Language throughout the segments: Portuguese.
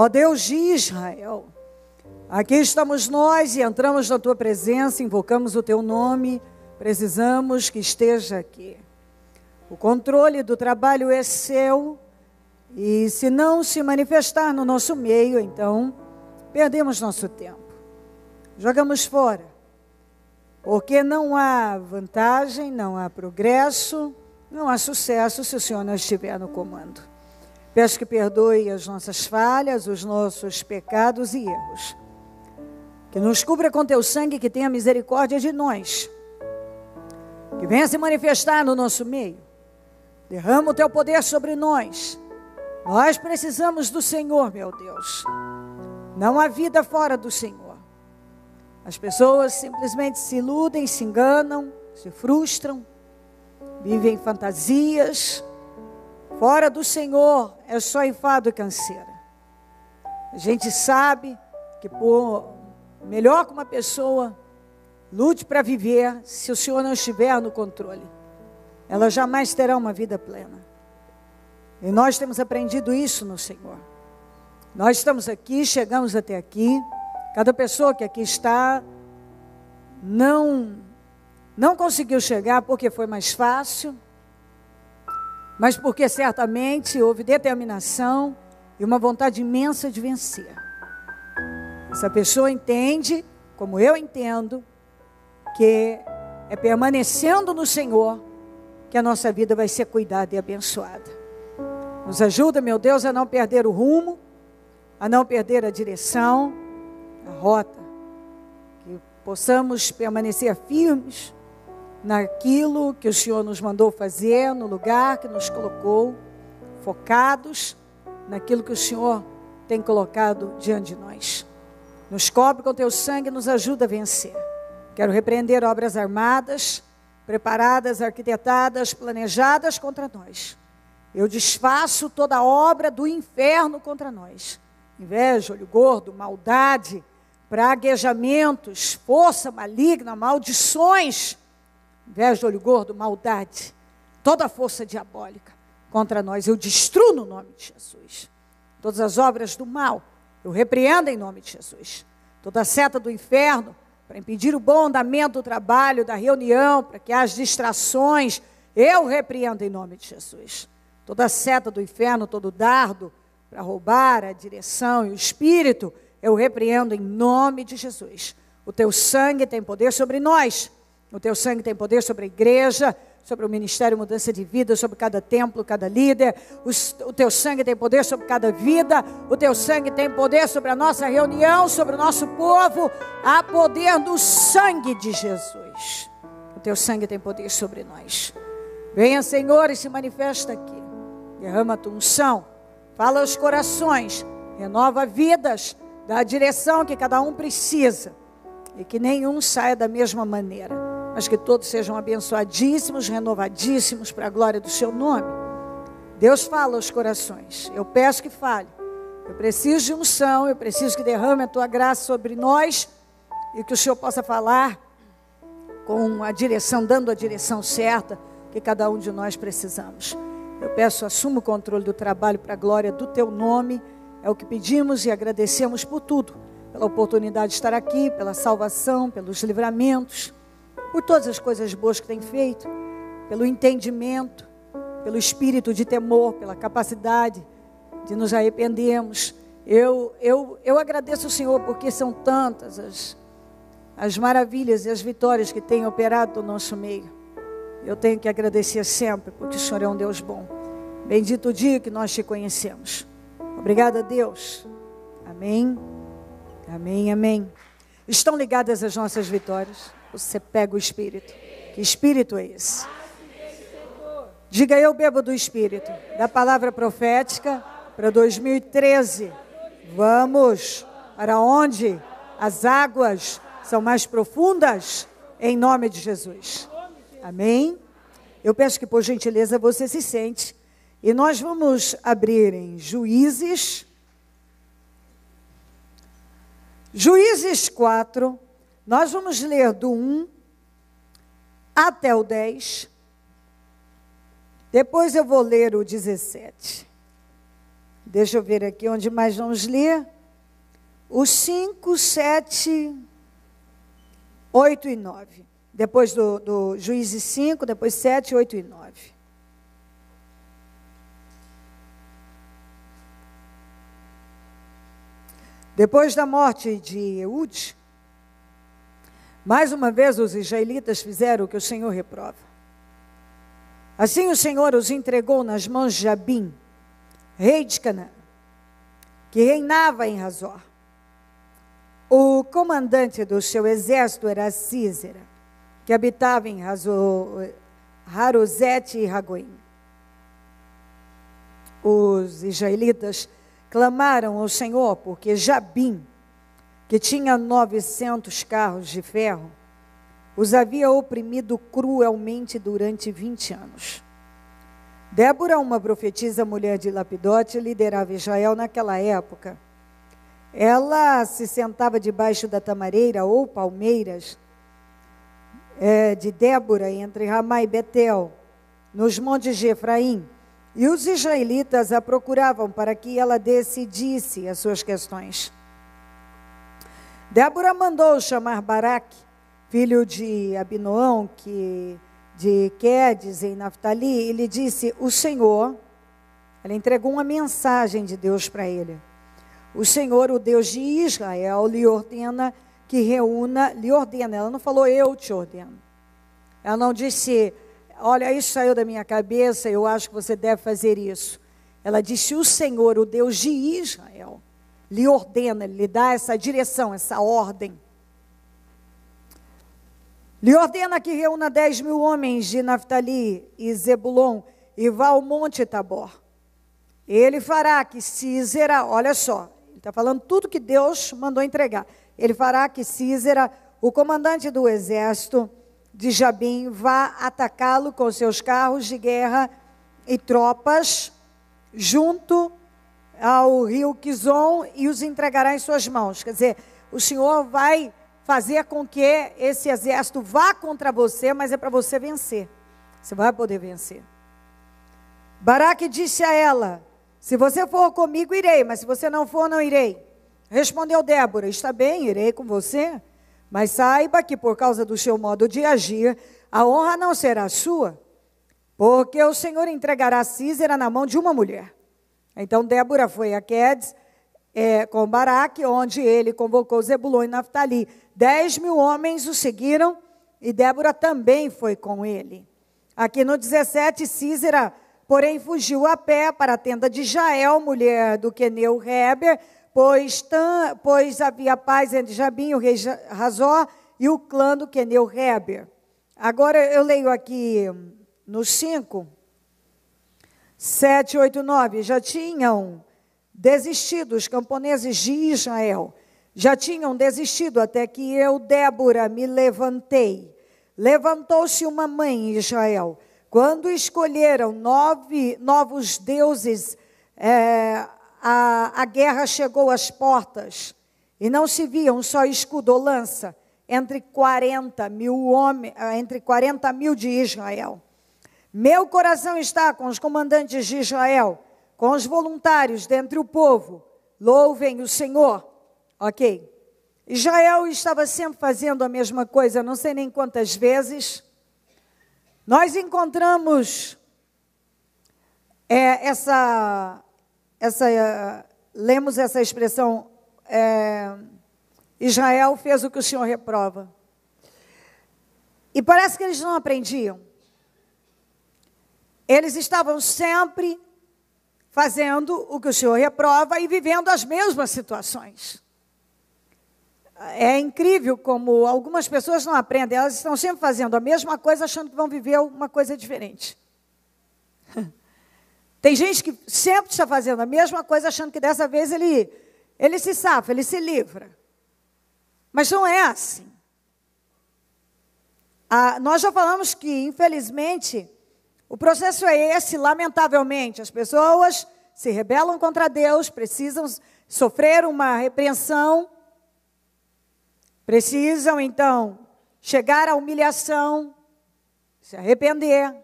Ó Deus de Israel, aqui estamos nós e entramos na tua presença, invocamos o teu nome, precisamos que esteja aqui. O controle do trabalho é seu e se não se manifestar no nosso meio, então perdemos nosso tempo. Jogamos fora, porque não há vantagem, não há progresso, não há sucesso se o Senhor não estiver no comando. Peço que perdoe as nossas falhas, os nossos pecados e erros. Que nos cubra com teu sangue, que tenha misericórdia de nós. Que venha se manifestar no nosso meio. Derrama o teu poder sobre nós. Nós precisamos do Senhor, meu Deus. Não há vida fora do Senhor. As pessoas simplesmente se iludem, se enganam, se frustram, vivem fantasias Fora do Senhor é só enfado e canseira. A gente sabe que por melhor que uma pessoa lute para viver, se o Senhor não estiver no controle, ela jamais terá uma vida plena. E nós temos aprendido isso no Senhor. Nós estamos aqui, chegamos até aqui. Cada pessoa que aqui está não não conseguiu chegar porque foi mais fácil, mas porque certamente houve determinação e uma vontade imensa de vencer. Essa pessoa entende, como eu entendo, que é permanecendo no Senhor que a nossa vida vai ser cuidada e abençoada. Nos ajuda, meu Deus, a não perder o rumo, a não perder a direção, a rota, que possamos permanecer firmes naquilo que o Senhor nos mandou fazer, no lugar que nos colocou, focados naquilo que o Senhor tem colocado diante de nós. Nos cobre com teu sangue e nos ajuda a vencer. Quero repreender obras armadas, preparadas, arquitetadas, planejadas contra nós. Eu desfaço toda obra do inferno contra nós. Inveja, olho gordo, maldade, praguejamentos, força maligna, maldições inveja, olho gordo, maldade, toda a força diabólica contra nós, eu destruo no nome de Jesus. Todas as obras do mal, eu repreendo em nome de Jesus. Toda a seta do inferno, para impedir o bom andamento do trabalho, da reunião, para que haja distrações, eu repreendo em nome de Jesus. Toda a seta do inferno, todo dardo, para roubar a direção e o espírito, eu repreendo em nome de Jesus. O teu sangue tem poder sobre nós o teu sangue tem poder sobre a igreja, sobre o ministério Mudança de Vida, sobre cada templo, cada líder. O, o teu sangue tem poder sobre cada vida. O teu sangue tem poder sobre a nossa reunião, sobre o nosso povo. Há poder no sangue de Jesus. O teu sangue tem poder sobre nós. Venha, Senhor, e se manifesta aqui. Derrama a tua unção. Fala aos corações. Renova vidas. Dá a direção que cada um precisa. E que nenhum saia da mesma maneira mas que todos sejam abençoadíssimos, renovadíssimos para a glória do seu nome. Deus fala aos corações. Eu peço que fale. Eu preciso de unção, eu preciso que derrame a tua graça sobre nós e que o Senhor possa falar com a direção, dando a direção certa que cada um de nós precisamos. Eu peço, assuma o controle do trabalho para a glória do teu nome. É o que pedimos e agradecemos por tudo, pela oportunidade de estar aqui, pela salvação, pelos livramentos por todas as coisas boas que tem feito, pelo entendimento, pelo espírito de temor, pela capacidade de nos arrependermos. Eu, eu, eu agradeço o Senhor porque são tantas as, as maravilhas e as vitórias que tem operado no nosso meio. Eu tenho que agradecer sempre porque o Senhor é um Deus bom. Bendito o dia que nós te conhecemos. Obrigada, Deus. Amém. Amém, amém. Estão ligadas as nossas vitórias? Você pega o Espírito. Que Espírito é esse? Diga eu bebo do Espírito. Da palavra profética para 2013. Vamos. Para onde? As águas são mais profundas. Em nome de Jesus. Amém? Eu peço que, por gentileza, você se sente. E nós vamos abrir em Juízes. Juízes 4. Nós vamos ler do 1 até o 10. Depois eu vou ler o 17. Deixa eu ver aqui onde mais vamos ler. O 5, 7, 8 e 9. Depois do, do Juízes 5, depois 7, 8 e 9. Depois da morte de Eude, mais uma vez, os israelitas fizeram o que o Senhor reprova. Assim o Senhor os entregou nas mãos de Jabim, rei de Canaã, que reinava em Razor. O comandante do seu exército era Císera, que habitava em Razor, Harosete e Ragoim. Os israelitas clamaram ao Senhor, porque Jabim, que tinha 900 carros de ferro, os havia oprimido cruelmente durante 20 anos. Débora, uma profetisa mulher de Lapidote, liderava Israel naquela época. Ela se sentava debaixo da tamareira ou palmeiras é, de Débora entre Ramá e Betel, nos montes de Efraim. E os israelitas a procuravam para que ela decidisse as suas questões. Débora mandou chamar Baraque, filho de Abinoão, que de Quedes em Naftali, e lhe disse: O Senhor, ela entregou uma mensagem de Deus para ele. O Senhor, o Deus de Israel, lhe ordena que reúna, lhe ordena. Ela não falou eu te ordeno. Ela não disse, olha, isso saiu da minha cabeça, eu acho que você deve fazer isso. Ela disse, o Senhor, o Deus de Israel, lhe ordena, lhe dá essa direção, essa ordem. Lhe ordena que reúna dez mil homens de Naftali e Zebulon e vá ao monte Tabor. Ele fará que Císera, olha só, ele está falando tudo que Deus mandou entregar. Ele fará que Císera, o comandante do exército de Jabim, vá atacá-lo com seus carros de guerra e tropas junto ao rio Kizom e os entregará em suas mãos. Quer dizer, o Senhor vai fazer com que esse exército vá contra você, mas é para você vencer. Você vai poder vencer. Baraque disse a ela: Se você for comigo, irei, mas se você não for, não irei. Respondeu Débora: Está bem, irei com você, mas saiba que por causa do seu modo de agir, a honra não será sua, porque o Senhor entregará Císera na mão de uma mulher então Débora foi a Quedes é, com Baraque, onde ele convocou Zebulon e Naftali. Dez mil homens o seguiram e Débora também foi com ele. Aqui no 17, Císera, porém, fugiu a pé para a tenda de Jael, mulher do Queneu Heber, pois, tam, pois havia paz entre Jabim, o rei Razó, e o clã do Queneu Heber. Agora eu leio aqui no 5 7, 8, 9, já tinham desistido os camponeses de Israel, já tinham desistido até que eu, Débora, me levantei. Levantou-se uma mãe em Israel. Quando escolheram nove, novos deuses, é, a, a guerra chegou às portas e não se via um só escudo ou lança entre 40 mil, homens, entre 40 mil de Israel. Meu coração está com os comandantes de Israel, com os voluntários dentre o povo. Louvem o Senhor. Ok. Israel estava sempre fazendo a mesma coisa, não sei nem quantas vezes. Nós encontramos é, essa, essa lemos essa expressão, é, Israel fez o que o Senhor reprova. E parece que eles não aprendiam. Eles estavam sempre fazendo o que o Senhor reprova e vivendo as mesmas situações. É incrível como algumas pessoas não aprendem, elas estão sempre fazendo a mesma coisa, achando que vão viver uma coisa diferente. Tem gente que sempre está fazendo a mesma coisa, achando que dessa vez ele, ele se safa, ele se livra. Mas não é assim. Ah, nós já falamos que, infelizmente, o processo é esse, lamentavelmente. As pessoas se rebelam contra Deus, precisam sofrer uma repreensão, precisam então chegar à humilhação, se arrepender,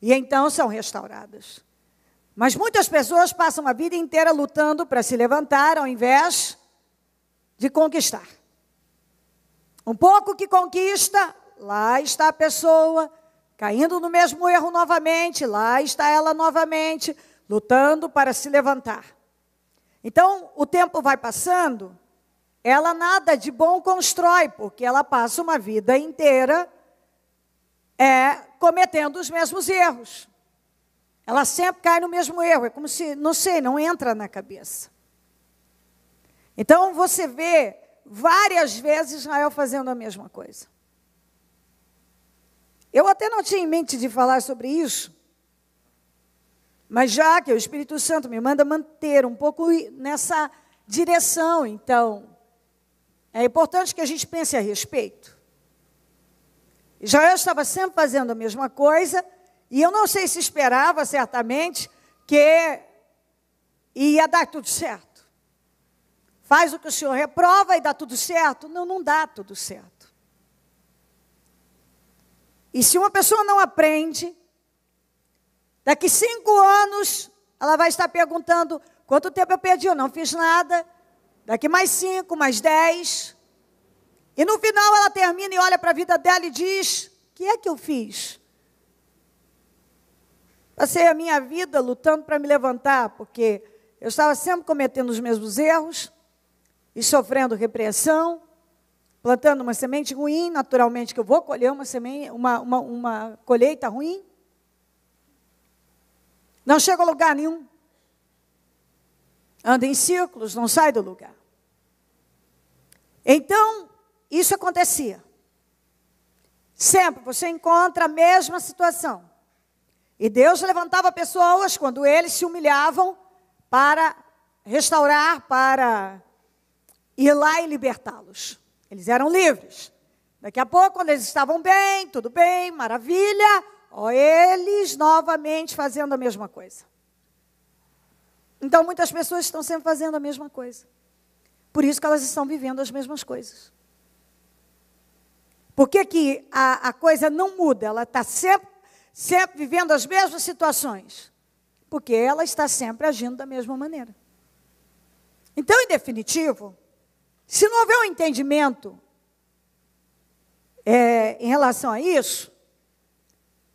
e então são restauradas. Mas muitas pessoas passam a vida inteira lutando para se levantar ao invés de conquistar. Um pouco que conquista, lá está a pessoa Caindo no mesmo erro novamente, lá está ela novamente, lutando para se levantar. Então, o tempo vai passando, ela nada de bom constrói, porque ela passa uma vida inteira é, cometendo os mesmos erros. Ela sempre cai no mesmo erro, é como se, não sei, não entra na cabeça. Então, você vê várias vezes Israel fazendo a mesma coisa. Eu até não tinha em mente de falar sobre isso, mas já que o Espírito Santo me manda manter um pouco nessa direção, então é importante que a gente pense a respeito. Israel estava sempre fazendo a mesma coisa, e eu não sei se esperava certamente que ia dar tudo certo. Faz o que o Senhor reprova e dá tudo certo? Não, não dá tudo certo. E se uma pessoa não aprende, daqui cinco anos ela vai estar perguntando: quanto tempo eu perdi? Eu não fiz nada. Daqui mais cinco, mais dez. E no final ela termina e olha para a vida dela e diz: o que é que eu fiz? Passei a minha vida lutando para me levantar, porque eu estava sempre cometendo os mesmos erros e sofrendo repressão plantando uma semente ruim, naturalmente que eu vou colher uma, semente, uma, uma, uma colheita ruim. Não chega a lugar nenhum. Anda em círculos, não sai do lugar. Então, isso acontecia. Sempre você encontra a mesma situação. E Deus levantava pessoas quando eles se humilhavam para restaurar, para ir lá e libertá-los. Eles eram livres. Daqui a pouco, quando eles estavam bem, tudo bem, maravilha, ó, eles novamente fazendo a mesma coisa. Então, muitas pessoas estão sempre fazendo a mesma coisa. Por isso que elas estão vivendo as mesmas coisas. Por que, que a, a coisa não muda? Ela está sempre, sempre vivendo as mesmas situações. Porque ela está sempre agindo da mesma maneira. Então, em definitivo, se não houver um entendimento é, em relação a isso,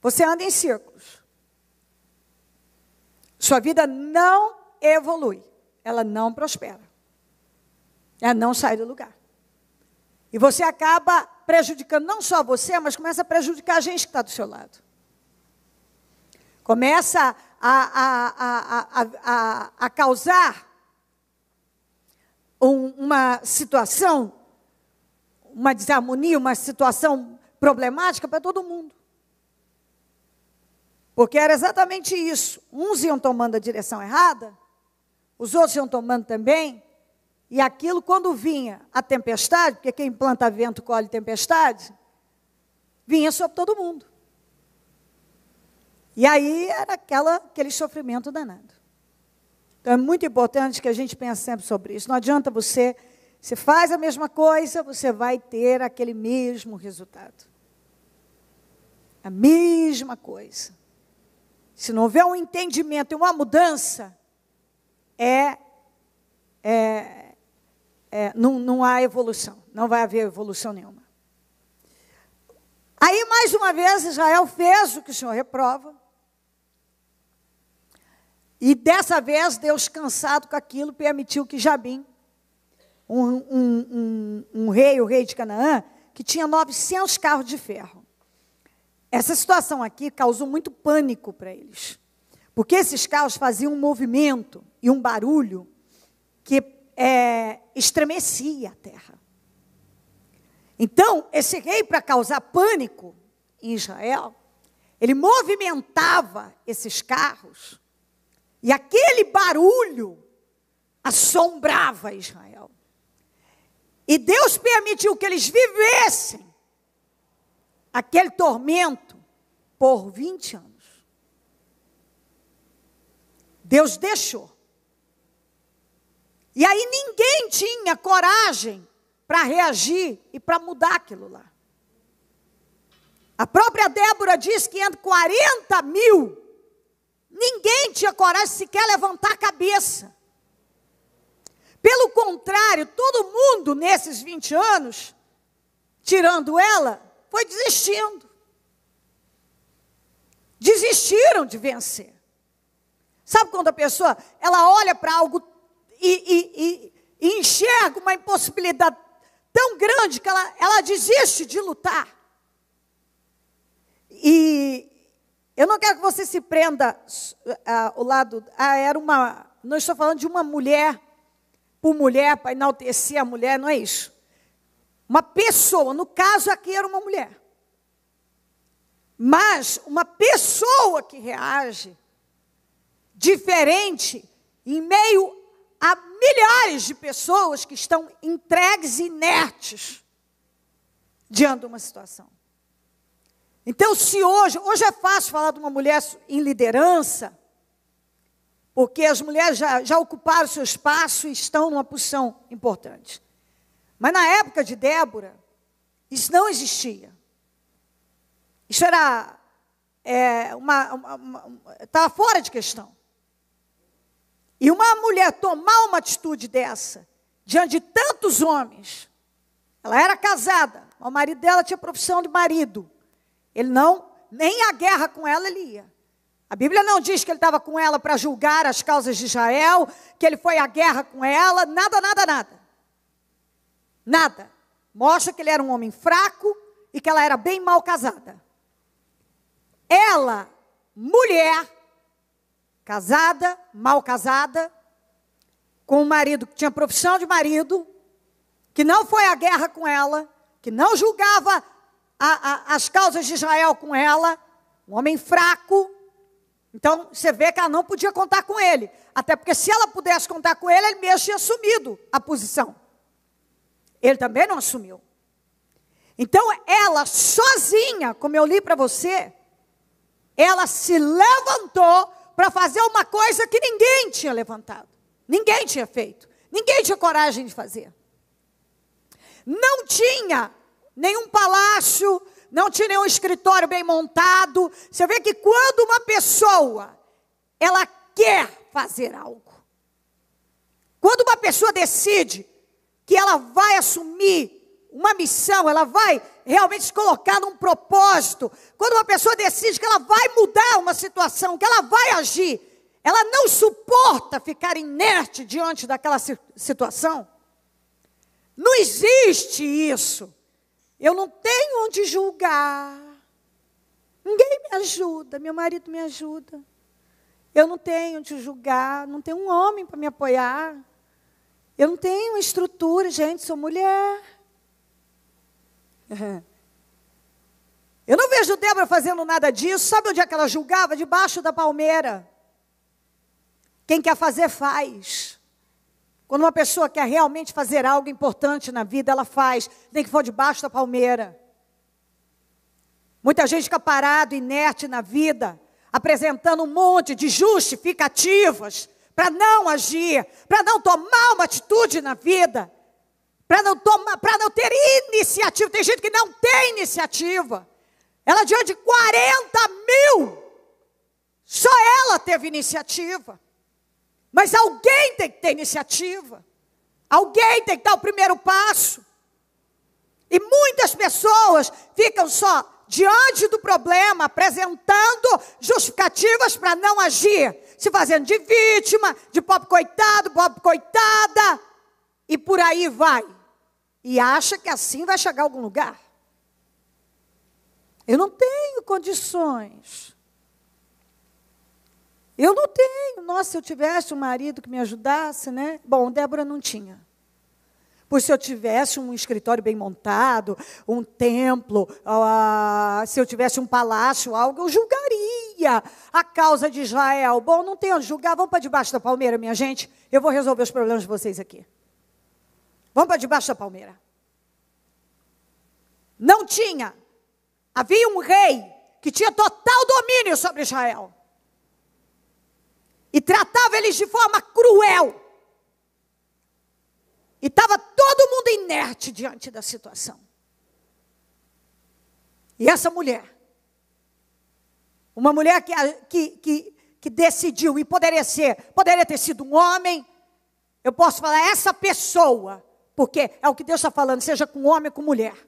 você anda em círculos. Sua vida não evolui, ela não prospera, ela não sai do lugar. E você acaba prejudicando não só você, mas começa a prejudicar a gente que está do seu lado. Começa a, a, a, a, a, a causar um, uma situação, uma desarmonia, uma situação problemática para todo mundo. Porque era exatamente isso. Uns iam tomando a direção errada, os outros iam tomando também, e aquilo, quando vinha a tempestade, porque quem planta vento colhe tempestade, vinha sobre todo mundo. E aí era aquela, aquele sofrimento danado. Então é muito importante que a gente pense sempre sobre isso. Não adianta você, se faz a mesma coisa, você vai ter aquele mesmo resultado. A mesma coisa. Se não houver um entendimento e uma mudança, é, é, é não, não há evolução. Não vai haver evolução nenhuma. Aí, mais uma vez, Israel fez o que o Senhor reprova. E dessa vez, Deus, cansado com aquilo, permitiu que Jabim, um, um, um, um rei, o rei de Canaã, que tinha 900 carros de ferro. Essa situação aqui causou muito pânico para eles, porque esses carros faziam um movimento e um barulho que é, estremecia a terra. Então, esse rei, para causar pânico em Israel, ele movimentava esses carros e aquele barulho assombrava Israel. E Deus permitiu que eles vivessem aquele tormento por 20 anos. Deus deixou. E aí ninguém tinha coragem para reagir e para mudar aquilo lá. A própria Débora diz que entre 40 mil Ninguém tinha coragem sequer levantar a cabeça. Pelo contrário, todo mundo nesses 20 anos, tirando ela, foi desistindo. Desistiram de vencer. Sabe quando a pessoa ela olha para algo e, e, e, e, enxerga uma impossibilidade tão grande que ela, ela desiste de lutar? E, eu não quero que você se prenda ao ah, lado. Ah, era uma. Não estou falando de uma mulher por mulher, para enaltecer a mulher, não é isso. Uma pessoa, no caso aqui era uma mulher. Mas uma pessoa que reage diferente em meio a milhares de pessoas que estão entregues inertes diante de uma situação. Então, se hoje, hoje é fácil falar de uma mulher em liderança, porque as mulheres já, já ocuparam seu espaço e estão numa posição importante. Mas na época de Débora, isso não existia. Isso era é, uma, uma, uma estava fora de questão. E uma mulher tomar uma atitude dessa diante de tantos homens, ela era casada, o marido dela tinha profissão de marido. Ele não, nem a guerra com ela ele ia. A Bíblia não diz que ele estava com ela para julgar as causas de Israel, que ele foi à guerra com ela, nada, nada, nada. Nada. Mostra que ele era um homem fraco e que ela era bem mal casada. Ela, mulher, casada, mal casada, com um marido que tinha profissão de marido, que não foi à guerra com ela, que não julgava a, a, as causas de Israel com ela, um homem fraco. Então você vê que ela não podia contar com ele. Até porque se ela pudesse contar com ele, ele mesmo tinha assumido a posição. Ele também não assumiu. Então ela sozinha, como eu li para você, ela se levantou para fazer uma coisa que ninguém tinha levantado, ninguém tinha feito, ninguém tinha coragem de fazer. Não tinha nenhum palácio, não tinha nenhum escritório bem montado. Você vê que quando uma pessoa ela quer fazer algo, quando uma pessoa decide que ela vai assumir uma missão, ela vai realmente se colocar num propósito. Quando uma pessoa decide que ela vai mudar uma situação, que ela vai agir, ela não suporta ficar inerte diante daquela situação. Não existe isso. Eu não tenho onde julgar. Ninguém me ajuda, meu marido me ajuda. Eu não tenho onde julgar, não tenho um homem para me apoiar. Eu não tenho estrutura, gente, sou mulher. Eu não vejo Débora fazendo nada disso. Sabe onde é que ela julgava? Debaixo da palmeira. Quem quer fazer, faz. Quando uma pessoa quer realmente fazer algo importante na vida, ela faz, nem que for debaixo da palmeira. Muita gente fica parado, inerte na vida, apresentando um monte de justificativas para não agir, para não tomar uma atitude na vida, para não tomar, para não ter iniciativa. Tem gente que não tem iniciativa. Ela diante de 40 mil, só ela teve iniciativa. Mas alguém tem que ter iniciativa. Alguém tem que dar o primeiro passo. E muitas pessoas ficam só diante do problema, apresentando justificativas para não agir, se fazendo de vítima, de pobre coitado, pobre coitada, e por aí vai. E acha que assim vai chegar a algum lugar. Eu não tenho condições. Eu não tenho. Nossa, se eu tivesse um marido que me ajudasse, né? Bom, Débora não tinha. Pois se eu tivesse um escritório bem montado, um templo, uh, se eu tivesse um palácio, algo, eu julgaria a causa de Israel. Bom, não tenho onde julgar, vamos para debaixo da palmeira, minha gente. Eu vou resolver os problemas de vocês aqui. Vamos para debaixo da palmeira. Não tinha. Havia um rei que tinha total domínio sobre Israel e tratava eles de forma cruel. E estava todo mundo inerte diante da situação. E essa mulher, uma mulher que, que, que, que decidiu, e poderia ser, poderia ter sido um homem, eu posso falar essa pessoa, porque é o que Deus está falando, seja com homem ou com mulher.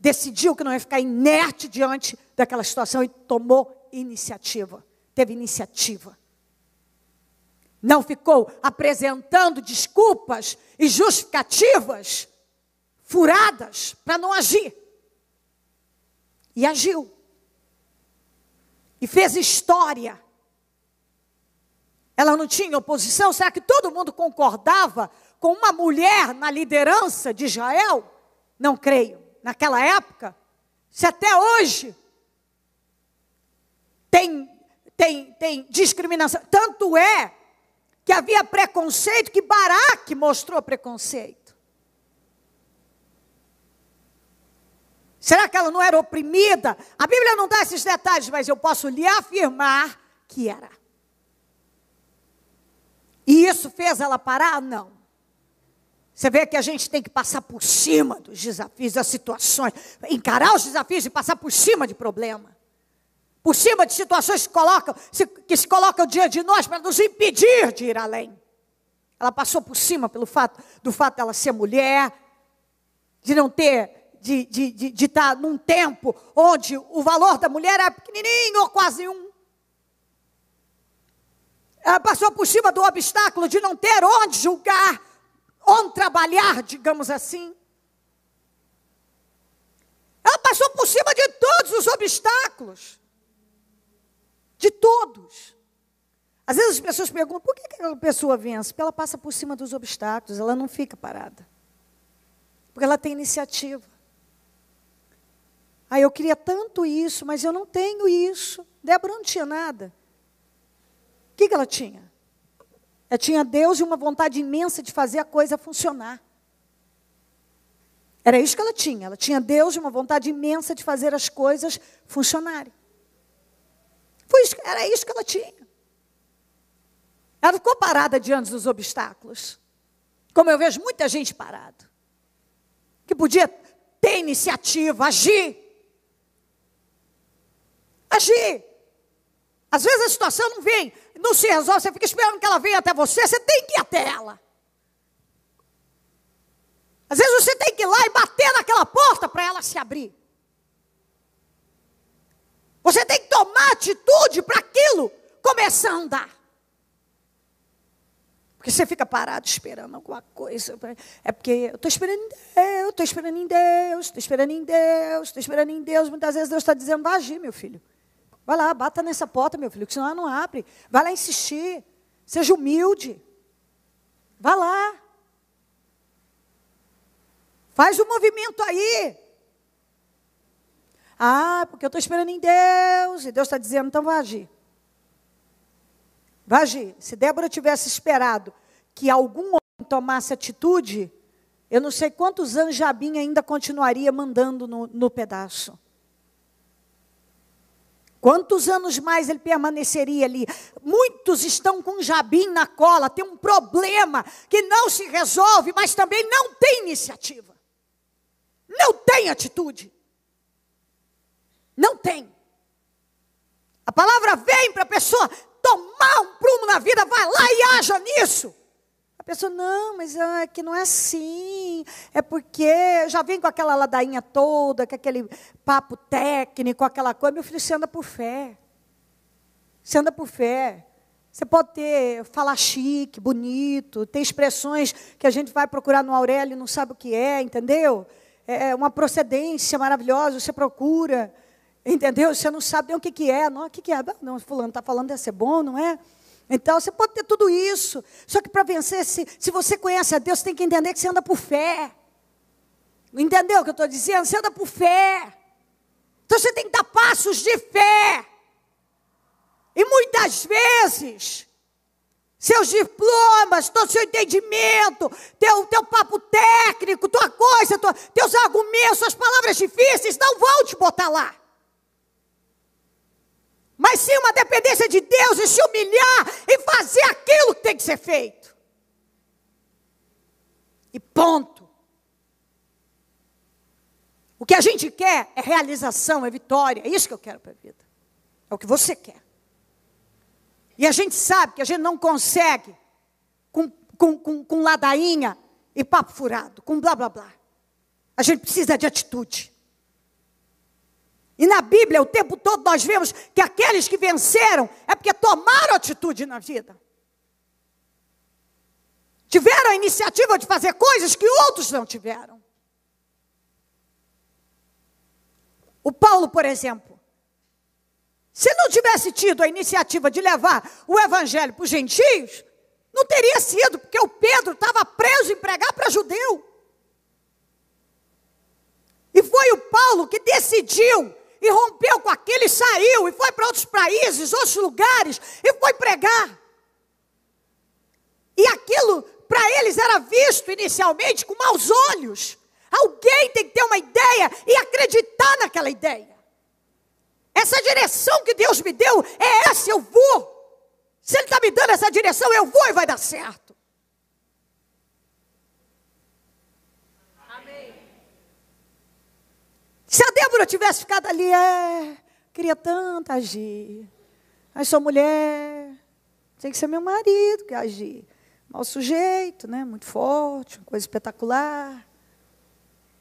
Decidiu que não ia ficar inerte diante daquela situação e tomou iniciativa. Teve iniciativa não ficou apresentando desculpas e justificativas furadas para não agir. E agiu. E fez história. Ela não tinha oposição? Será que todo mundo concordava com uma mulher na liderança de Israel? Não creio. Naquela época, se até hoje tem, tem, tem discriminação. Tanto é que havia preconceito, que Baraque mostrou preconceito. Será que ela não era oprimida? A Bíblia não dá esses detalhes, mas eu posso lhe afirmar que era. E isso fez ela parar? Não. Você vê que a gente tem que passar por cima dos desafios, das situações, encarar os desafios e passar por cima de problema por cima de situações que, colocam, que se colocam diante de nós para nos impedir de ir além. Ela passou por cima pelo fato do fato dela ser mulher, de não ter, de, de, de, de estar tá num tempo onde o valor da mulher era pequenininho ou quase um. Ela passou por cima do obstáculo de não ter onde julgar, onde trabalhar, digamos assim. Ela passou por cima de todos os obstáculos de todos. Às vezes as pessoas perguntam: por que aquela pessoa vence? Porque ela passa por cima dos obstáculos, ela não fica parada. Porque ela tem iniciativa. Ah, eu queria tanto isso, mas eu não tenho isso. Débora não tinha nada. O que, que ela tinha? Ela tinha Deus e uma vontade imensa de fazer a coisa funcionar. Era isso que ela tinha. Ela tinha Deus e uma vontade imensa de fazer as coisas funcionarem. Foi, era isso que ela tinha. Ela ficou parada diante dos obstáculos. Como eu vejo muita gente parada. Que podia ter iniciativa, agir. Agir. Às vezes a situação não vem, não se resolve, você fica esperando que ela venha até você, você tem que ir até ela. Às vezes você tem que ir lá e bater naquela porta para ela se abrir. Você tem que tomar atitude para aquilo começar a andar. Porque você fica parado esperando alguma coisa. É porque eu estou esperando em Deus, estou esperando em Deus, estou esperando em Deus, estou esperando em Deus. Muitas vezes Deus está dizendo, vai agir, meu filho. Vai lá, bata nessa porta, meu filho, que senão ela não abre. Vai lá insistir. Seja humilde. Vai lá. Faz o um movimento aí. Ah, porque eu estou esperando em Deus. E Deus está dizendo, então vá agir. Vá agir. Se Débora tivesse esperado que algum homem tomasse atitude, eu não sei quantos anos Jabim ainda continuaria mandando no, no pedaço. Quantos anos mais ele permaneceria ali? Muitos estão com Jabim na cola, tem um problema que não se resolve, mas também não tem iniciativa. Não tem atitude. Não tem. A palavra vem para a pessoa tomar um prumo na vida, vai lá e haja nisso. A pessoa, não, mas ah, é que não é assim. É porque já vem com aquela ladainha toda, com aquele papo técnico, aquela coisa. Meu filho, você anda por fé. Você anda por fé. Você pode ter, falar chique, bonito, tem expressões que a gente vai procurar no Aurélio e não sabe o que é, entendeu? É, é uma procedência maravilhosa, você procura. Entendeu? Você não sabe nem o que, que é. Não, o que, que é? Ah, não, fulano está falando deve ser bom, não é? Então, você pode ter tudo isso. Só que para vencer, se, se você conhece a Deus, você tem que entender que você anda por fé. Entendeu o que eu estou dizendo? Você anda por fé. Então, você tem que dar passos de fé. E muitas vezes, seus diplomas, todo seu entendimento, teu, teu papo técnico, tua coisa, tua, teus argumentos, suas palavras difíceis não vão te botar lá mas sim uma dependência de Deus e se humilhar e fazer aquilo que tem que ser feito. E ponto. O que a gente quer é realização, é vitória. É isso que eu quero para a vida. É o que você quer. E a gente sabe que a gente não consegue com, com, com, com ladainha e papo furado, com blá blá blá. A gente precisa de atitude. E na Bíblia, o tempo todo, nós vemos que aqueles que venceram é porque tomaram atitude na vida. Tiveram a iniciativa de fazer coisas que outros não tiveram. O Paulo, por exemplo, se não tivesse tido a iniciativa de levar o evangelho para os gentios, não teria sido, porque o Pedro estava preso em pregar para judeu. E foi o Paulo que decidiu e rompeu com aquele, e saiu e foi para outros países, outros lugares e foi pregar. E aquilo para eles era visto inicialmente com maus olhos. Alguém tem que ter uma ideia e acreditar naquela ideia. Essa direção que Deus me deu é essa, eu vou. Se Ele está me dando essa direção, eu vou e vai dar certo. Se a Débora tivesse ficado ali, é, queria tanto agir. Mas sou mulher, tem que ser meu marido que agir. Mau sujeito, né? Muito forte, uma coisa espetacular,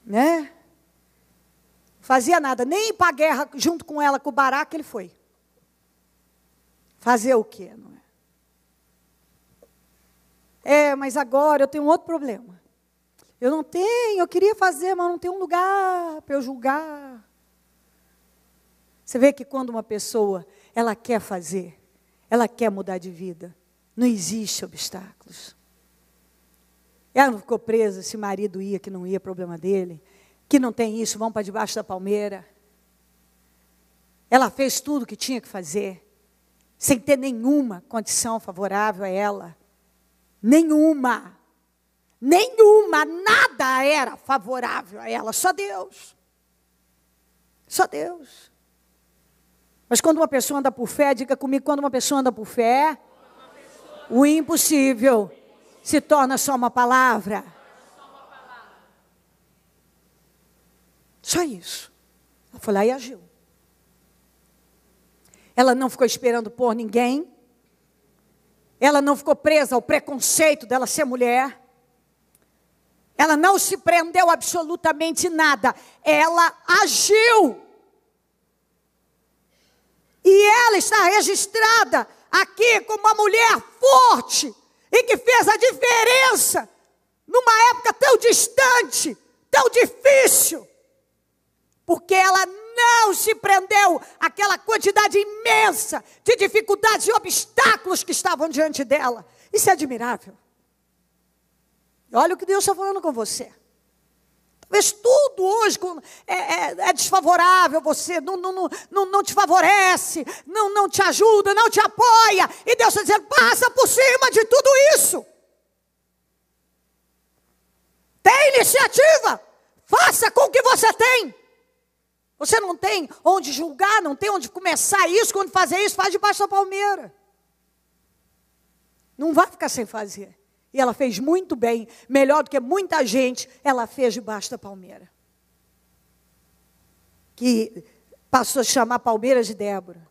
né? Fazia nada, nem para a guerra junto com ela, com o Baraque, ele foi. Fazer o quê, não é? É, mas agora eu tenho um outro problema. Eu não tenho, eu queria fazer, mas não tem um lugar para eu julgar. Você vê que quando uma pessoa, ela quer fazer, ela quer mudar de vida, não existe obstáculos. Ela não ficou presa se marido ia, que não ia, problema dele. Que não tem isso, vão para debaixo da palmeira. Ela fez tudo o que tinha que fazer, sem ter nenhuma condição favorável a ela. Nenhuma. Nenhuma, nada era favorável a ela, só Deus. Só Deus. Mas quando uma pessoa anda por fé, diga comigo, quando uma pessoa anda por fé, o impossível se torna só uma palavra. Só isso. Ela foi lá e agiu. Ela não ficou esperando por ninguém. Ela não ficou presa ao preconceito dela ser mulher. Ela não se prendeu absolutamente nada. Ela agiu. E ela está registrada aqui como uma mulher forte e que fez a diferença numa época tão distante, tão difícil. Porque ela não se prendeu àquela quantidade imensa de dificuldades e obstáculos que estavam diante dela. Isso é admirável. Olha o que Deus está falando com você. Talvez tudo hoje é, é, é desfavorável a você, não, não, não, não te favorece, não, não te ajuda, não te apoia. E Deus está dizendo: passa por cima de tudo isso. Tem iniciativa, faça com o que você tem. Você não tem onde julgar, não tem onde começar isso, onde fazer isso, faz debaixo da palmeira. Não vai ficar sem fazer. E ela fez muito bem, melhor do que muita gente, ela fez debaixo da palmeira. Que passou a chamar Palmeiras de Débora.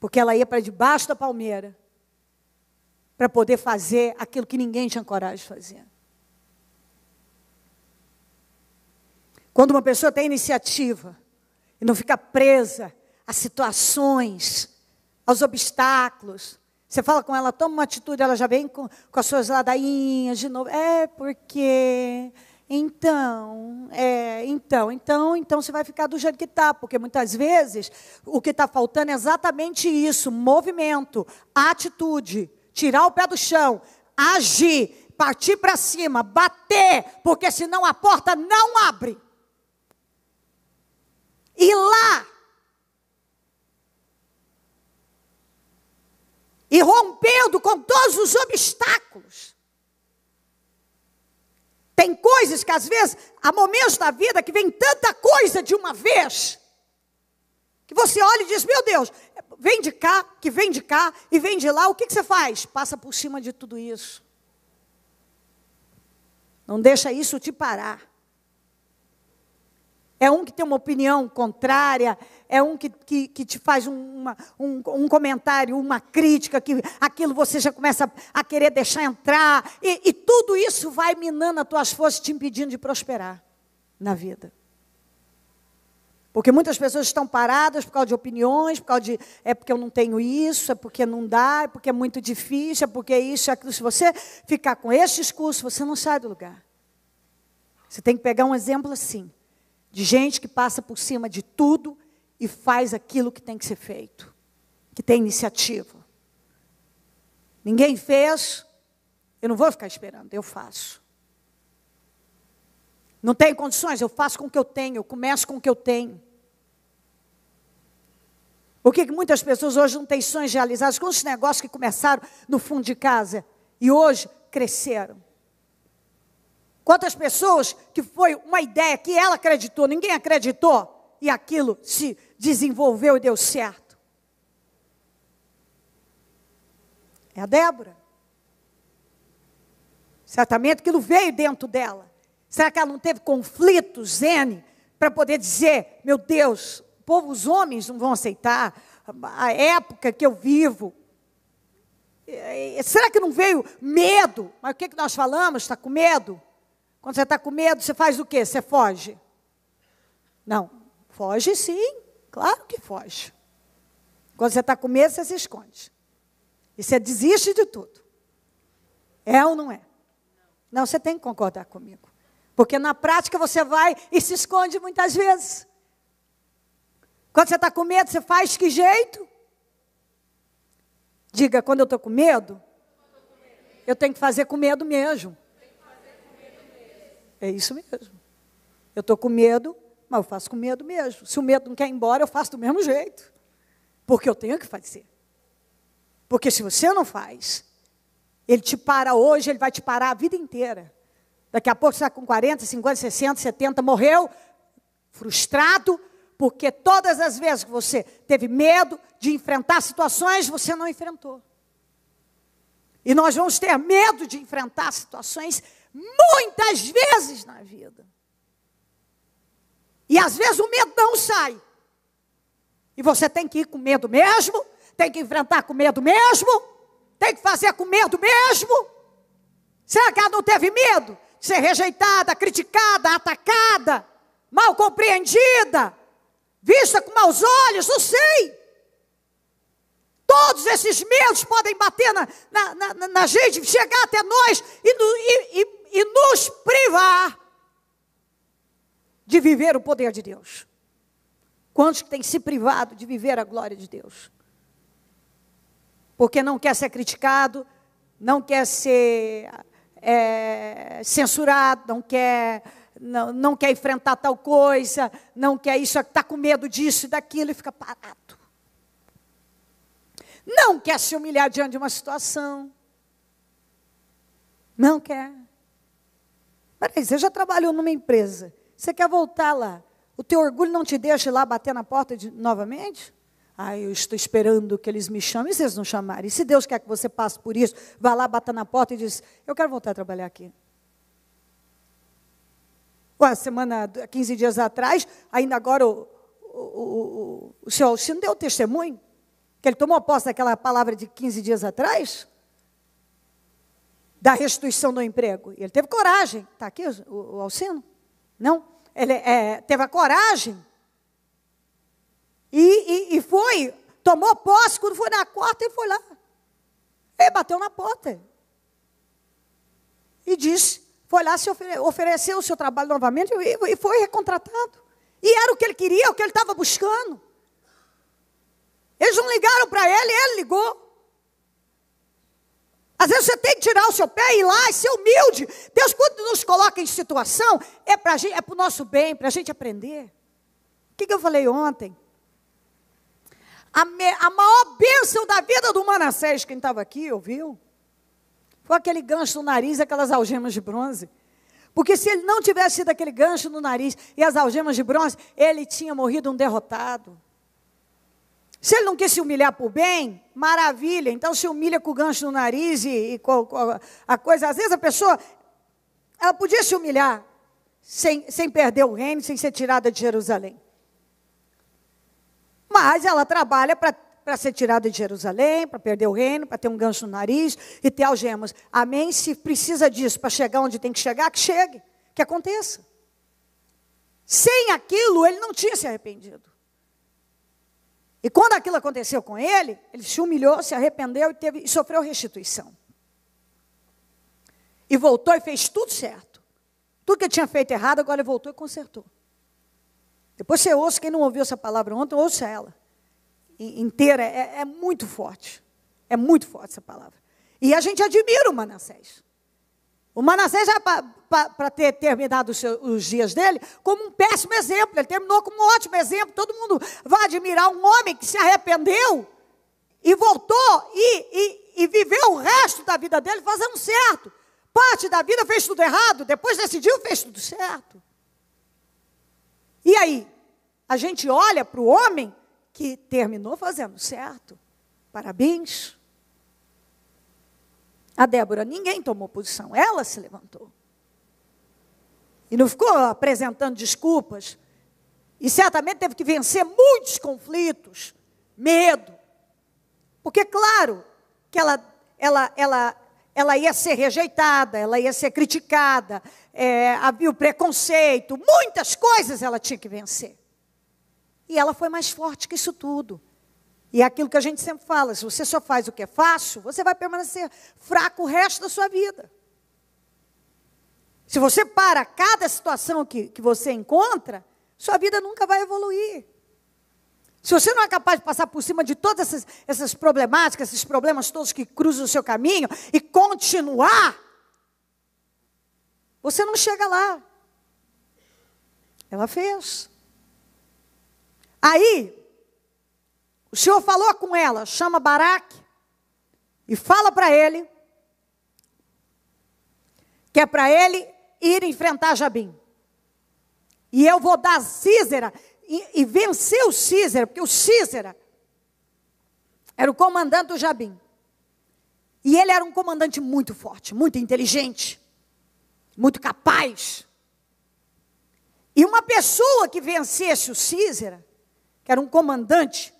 Porque ela ia para debaixo da palmeira para poder fazer aquilo que ninguém tinha coragem de fazer. Quando uma pessoa tem iniciativa e não fica presa a situações, aos obstáculos, você fala com ela, toma uma atitude, ela já vem com, com as suas ladainhas de novo. É porque. Então, é, então, então, então você vai ficar do jeito que está, porque muitas vezes o que está faltando é exatamente isso: movimento, atitude, tirar o pé do chão, agir, partir para cima, bater, porque senão a porta não abre. E lá e rompendo com todos os obstáculos. Tem coisas que às vezes, há momentos da vida que vem tanta coisa de uma vez, que você olha e diz: Meu Deus, vem de cá, que vem de cá e vem de lá, o que, que você faz? Passa por cima de tudo isso. Não deixa isso te parar é um que tem uma opinião contrária, é um que, que, que te faz uma, um, um, comentário, uma crítica, que aquilo você já começa a querer deixar entrar, e, e tudo isso vai minando as tuas forças, te impedindo de prosperar na vida. Porque muitas pessoas estão paradas por causa de opiniões, por causa de é porque eu não tenho isso, é porque não dá, é porque é muito difícil, é porque isso, é aquilo. Se você ficar com esse discurso, você não sai do lugar. Você tem que pegar um exemplo assim de gente que passa por cima de tudo e faz aquilo que tem que ser feito, que tem iniciativa. Ninguém fez, eu não vou ficar esperando, eu faço. Não tenho condições, eu faço com o que eu tenho, eu começo com o que eu tenho. Por que muitas pessoas hoje não têm sonhos realizados? Quantos negócios que começaram no fundo de casa e hoje cresceram? Quantas pessoas que foi uma ideia que ela acreditou, ninguém acreditou, e aquilo se desenvolveu e deu certo. É a Débora. Certamente aquilo veio dentro dela. Será que ela não teve conflitos, Zene, para poder dizer, meu Deus, o povo, os homens não vão aceitar, a época que eu vivo. É, é, será que não veio medo? Mas o que, que nós falamos? Está com medo? Quando você está com medo, você faz o quê? Você foge? Não, foge sim, claro que foge. Quando você está com medo, você se esconde. E você desiste de tudo. É ou não é? Não, você tem que concordar comigo. Porque na prática você vai e se esconde muitas vezes. Quando você está com medo, você faz que jeito? Diga, quando eu estou com medo, eu tenho que fazer com medo mesmo. É isso mesmo. Eu estou com medo, mas eu faço com medo mesmo. Se o medo não quer ir embora, eu faço do mesmo jeito. Porque eu tenho que fazer. Porque se você não faz, ele te para hoje, ele vai te parar a vida inteira. Daqui a pouco você está com 40, 50, 60, 70, morreu, frustrado, porque todas as vezes que você teve medo de enfrentar situações, você não enfrentou. E nós vamos ter medo de enfrentar situações Muitas vezes na vida. E às vezes o medo não sai. E você tem que ir com medo mesmo, tem que enfrentar com medo mesmo, tem que fazer com medo mesmo. Será que ela não teve medo de ser rejeitada, criticada, atacada, mal compreendida, vista com maus olhos? Não sei. Todos esses medos podem bater na, na, na, na gente, chegar até nós e, e, e e nos privar de viver o poder de Deus. Quantos que têm se privado de viver a glória de Deus? Porque não quer ser criticado, não quer ser é, censurado, não quer, não, não quer enfrentar tal coisa, não quer isso, está com medo disso e daquilo e fica parado. Não quer se humilhar diante de uma situação. Não quer. Peraí, você já trabalhou numa empresa, você quer voltar lá, o teu orgulho não te deixa ir lá bater na porta de, novamente? Ah, eu estou esperando que eles me chamem, e se eles não chamarem? E se Deus quer que você passe por isso, vá lá, bata na porta e diz, eu quero voltar a trabalhar aqui. Ué, semana, 15 dias atrás, ainda agora o, o, o, o, o senhor Alcino deu testemunho, que ele tomou posse daquela palavra de 15 dias atrás, da restituição do emprego. Ele teve coragem. Está aqui o, o Alcino? Não? Ele é, teve a coragem. E, e, e, foi, tomou posse. Quando foi na porta, ele foi lá. Ele bateu na porta. E disse, foi lá, se ofere, ofereceu o seu trabalho novamente e, e foi recontratado. E era o que ele queria, o que ele estava buscando. Eles não ligaram para ele, ele ligou. Às vezes você tem que tirar o seu pé e ir lá e ser humilde. Deus, quando nos coloca em situação, é para é o nosso bem, para a gente aprender. O que, que eu falei ontem? A, me, a maior bênção da vida do Manassés, quem estava aqui, ouviu? Foi aquele gancho no nariz, aquelas algemas de bronze. Porque se ele não tivesse tido aquele gancho no nariz e as algemas de bronze, ele tinha morrido um derrotado. Se ele não quer se humilhar por bem, maravilha. Então se humilha com o gancho no nariz e, e com, com a coisa. Às vezes a pessoa, ela podia se humilhar sem, sem perder o reino, sem ser tirada de Jerusalém. Mas ela trabalha para ser tirada de Jerusalém, para perder o reino, para ter um gancho no nariz e ter algemas. Amém? Se precisa disso para chegar onde tem que chegar, que chegue, que aconteça. Sem aquilo, ele não tinha se arrependido. E quando aquilo aconteceu com ele, ele se humilhou, se arrependeu e, teve, e sofreu restituição. E voltou e fez tudo certo. Tudo que ele tinha feito errado, agora ele voltou e consertou. Depois você ouça, quem não ouviu essa palavra ontem, ouça ela. inteira, é, é muito forte. É muito forte essa palavra. E a gente admira o Manassés. O Manassés já para ter terminado os, seus, os, dias dele como um péssimo exemplo. Ele terminou como um ótimo exemplo. Todo mundo vai admirar um homem que se arrependeu e voltou e, e, e viveu o resto da vida dele fazendo certo. Parte da vida fez tudo errado, depois decidiu fez tudo certo. E aí, a gente olha para o homem que terminou fazendo certo. Parabéns. A Débora, ninguém tomou posição, ela se levantou. E não ficou apresentando desculpas. E certamente teve que vencer muitos conflitos, medo. Porque, claro, que ela, ela, ela, ela ia ser rejeitada, ela ia ser criticada, é, havia o preconceito, muitas coisas ela tinha que vencer. E ela foi mais forte que isso tudo. E é aquilo que a gente sempre fala: se você só faz o que é fácil, você vai permanecer fraco o resto da sua vida. Se você para cada situação que, que você encontra, sua vida nunca vai evoluir. Se você não é capaz de passar por cima de todas essas, essas problemáticas, esses problemas todos que cruzam o seu caminho e continuar, você não chega lá. Ela fez. Aí, o Senhor falou com ela, chama Baraque e fala para ele que é para ele ir enfrentar Jabim. E eu vou dar Císera e, e vencer o Císera, porque o Císera era o comandante do Jabim. E ele era um comandante muito forte, muito inteligente, muito capaz. E uma pessoa que vencesse o Císera, que era um comandante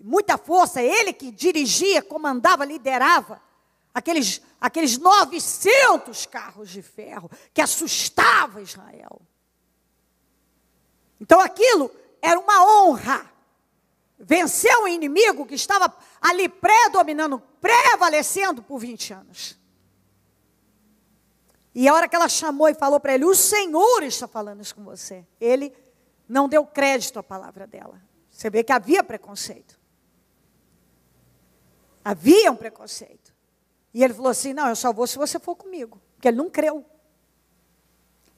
de muita força, ele que dirigia, comandava, liderava aqueles, aqueles 900 carros de ferro que assustava Israel. Então aquilo era uma honra. Vencer um inimigo que estava ali predominando, prevalecendo por 20 anos. E a hora que ela chamou e falou para ele: O Senhor está falando isso com você. Ele não deu crédito à palavra dela. Você vê que havia preconceito. Havia um preconceito. E ele falou assim: Não, eu só vou se você for comigo. Porque ele não creu.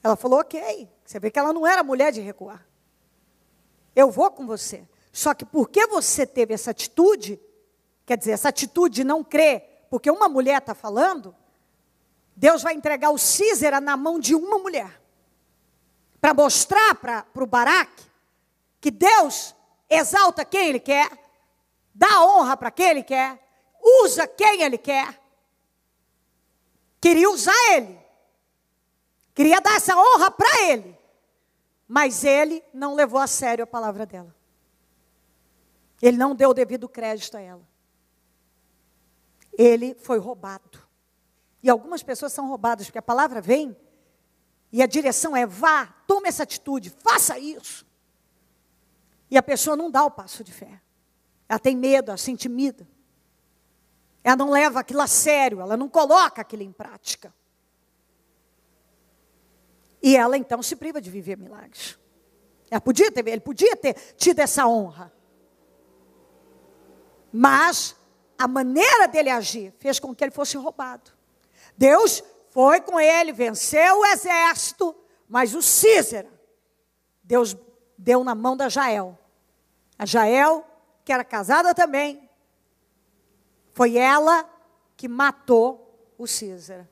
Ela falou: Ok. Você vê que ela não era mulher de recuar. Eu vou com você. Só que porque você teve essa atitude, quer dizer, essa atitude de não crer, porque uma mulher está falando, Deus vai entregar o Císera na mão de uma mulher. Para mostrar para o Baraque que Deus exalta quem ele quer, dá honra para quem ele quer, usa quem ele quer. Queria usar ele. Queria dar essa honra para ele. Mas ele não levou a sério a palavra dela. Ele não deu o devido crédito a ela. Ele foi roubado. E algumas pessoas são roubadas, porque a palavra vem e a direção é: vá, tome essa atitude, faça isso. E a pessoa não dá o passo de fé. Ela tem medo, ela se intimida. Ela não leva aquilo a sério, ela não coloca aquilo em prática. E ela então se priva de viver milagres. Ela podia ter, ele podia ter tido essa honra. Mas a maneira dele agir fez com que ele fosse roubado. Deus foi com ele, venceu o exército, mas o Císera, Deus deu na mão da Jael. A Jael, que era casada também, foi ela que matou o César.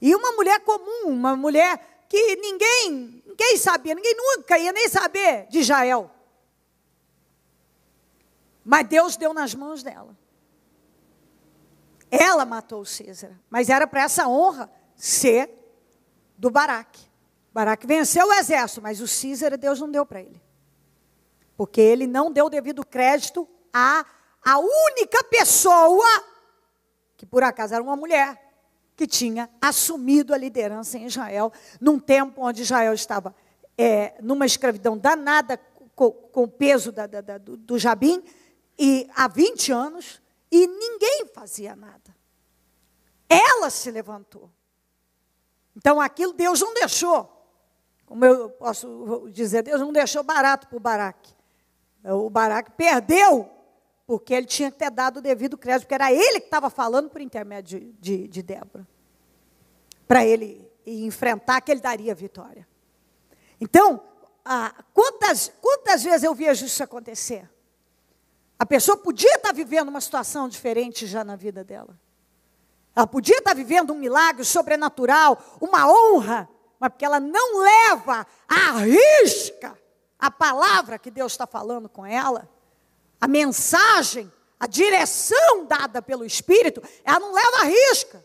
E uma mulher comum, uma mulher que ninguém, ninguém sabia, ninguém nunca ia nem saber de Israel. Mas Deus deu nas mãos dela. Ela matou o César, mas era para essa honra ser do Baraque. Baraque venceu o exército, mas o César Deus não deu para ele. Porque ele não deu devido crédito a a única pessoa, que por acaso era uma mulher, que tinha assumido a liderança em Israel, num tempo onde Israel estava é, numa escravidão danada com, com o peso da, da, da, do, do Jabim, e há 20 anos, e ninguém fazia nada. Ela se levantou. Então aquilo Deus não deixou. Como eu posso dizer, Deus não deixou barato para o Baraque. O Baraque perdeu porque ele tinha que ter dado o devido crédito, porque era ele que estava falando por intermédio de, de, de Débora. Para ele enfrentar, que ele daria vitória. Então, ah, quantas, quantas vezes eu vejo isso acontecer? A pessoa podia estar tá vivendo uma situação diferente já na vida dela. Ela podia estar tá vivendo um milagre sobrenatural, uma honra, mas porque ela não leva à risca a palavra que Deus está falando com ela, a mensagem, a direção dada pelo Espírito, ela não leva a risca.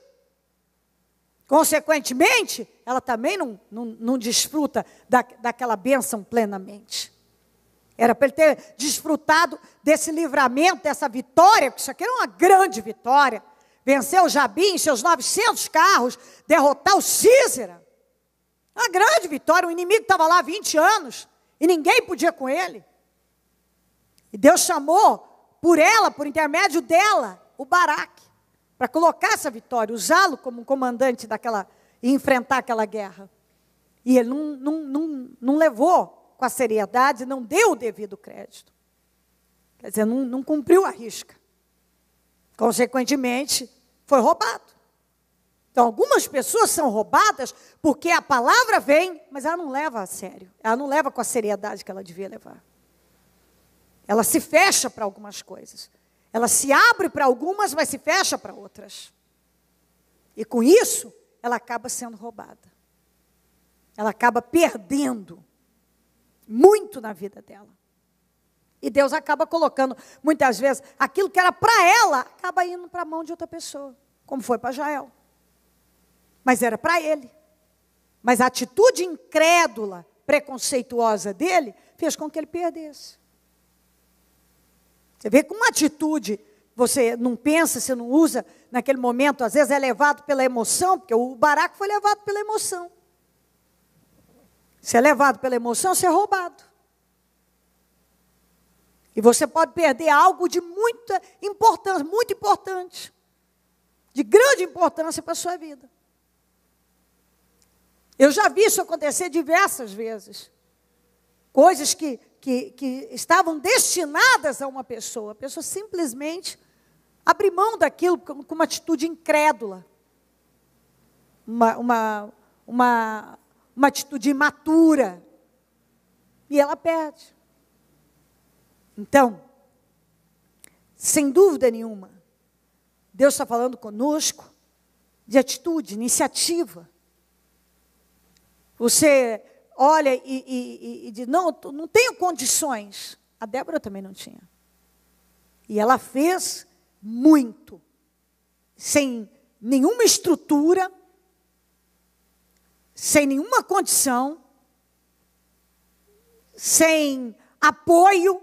Consequentemente, ela também não, não, não desfruta da, daquela bênção plenamente. Era para ele ter desfrutado desse livramento, dessa vitória, porque isso aqui era uma grande vitória. Venceu Jabim, seus 900 carros, derrotar o Císera. Uma grande vitória. O inimigo estava lá há 20 anos e ninguém podia com ele. E Deus chamou por ela, por intermédio dela, o Baraque, para colocar essa vitória, usá-lo como um comandante daquela e enfrentar aquela guerra. E ele não, não, não, não levou com a seriedade, não deu o devido crédito. Quer dizer, não, não cumpriu a risca. Consequentemente, foi roubado. Então, algumas pessoas são roubadas porque a palavra vem, mas ela não leva a sério. Ela não leva com a seriedade que ela devia levar. Ela se fecha para algumas coisas. Ela se abre para algumas, mas se fecha para outras. E com isso, ela acaba sendo roubada. Ela acaba perdendo muito na vida dela. E Deus acaba colocando, muitas vezes, aquilo que era para ela, acaba indo para a mão de outra pessoa, como foi para Jael. Mas era para ele. Mas a atitude incrédula, preconceituosa dele, fez com que ele perdesse. Você vê com uma atitude você não pensa, você não usa naquele momento, às vezes é levado pela emoção, porque o baraco foi levado pela emoção. Se é levado pela emoção, você é roubado. E você pode perder algo de muita importância, muito importante, de grande importância para a sua vida. Eu já vi isso acontecer diversas vezes. Coisas que que, que estavam destinadas a uma pessoa. A pessoa simplesmente abre mão daquilo com, uma atitude incrédula, uma, uma, uma, uma atitude imatura. E ela perde. Então, sem dúvida nenhuma, Deus está falando conosco de atitude, iniciativa. Você olha e, e, e, e diz: Não, não tenho condições. A Débora também não tinha. E ela fez muito, sem nenhuma estrutura, sem nenhuma condição, sem apoio.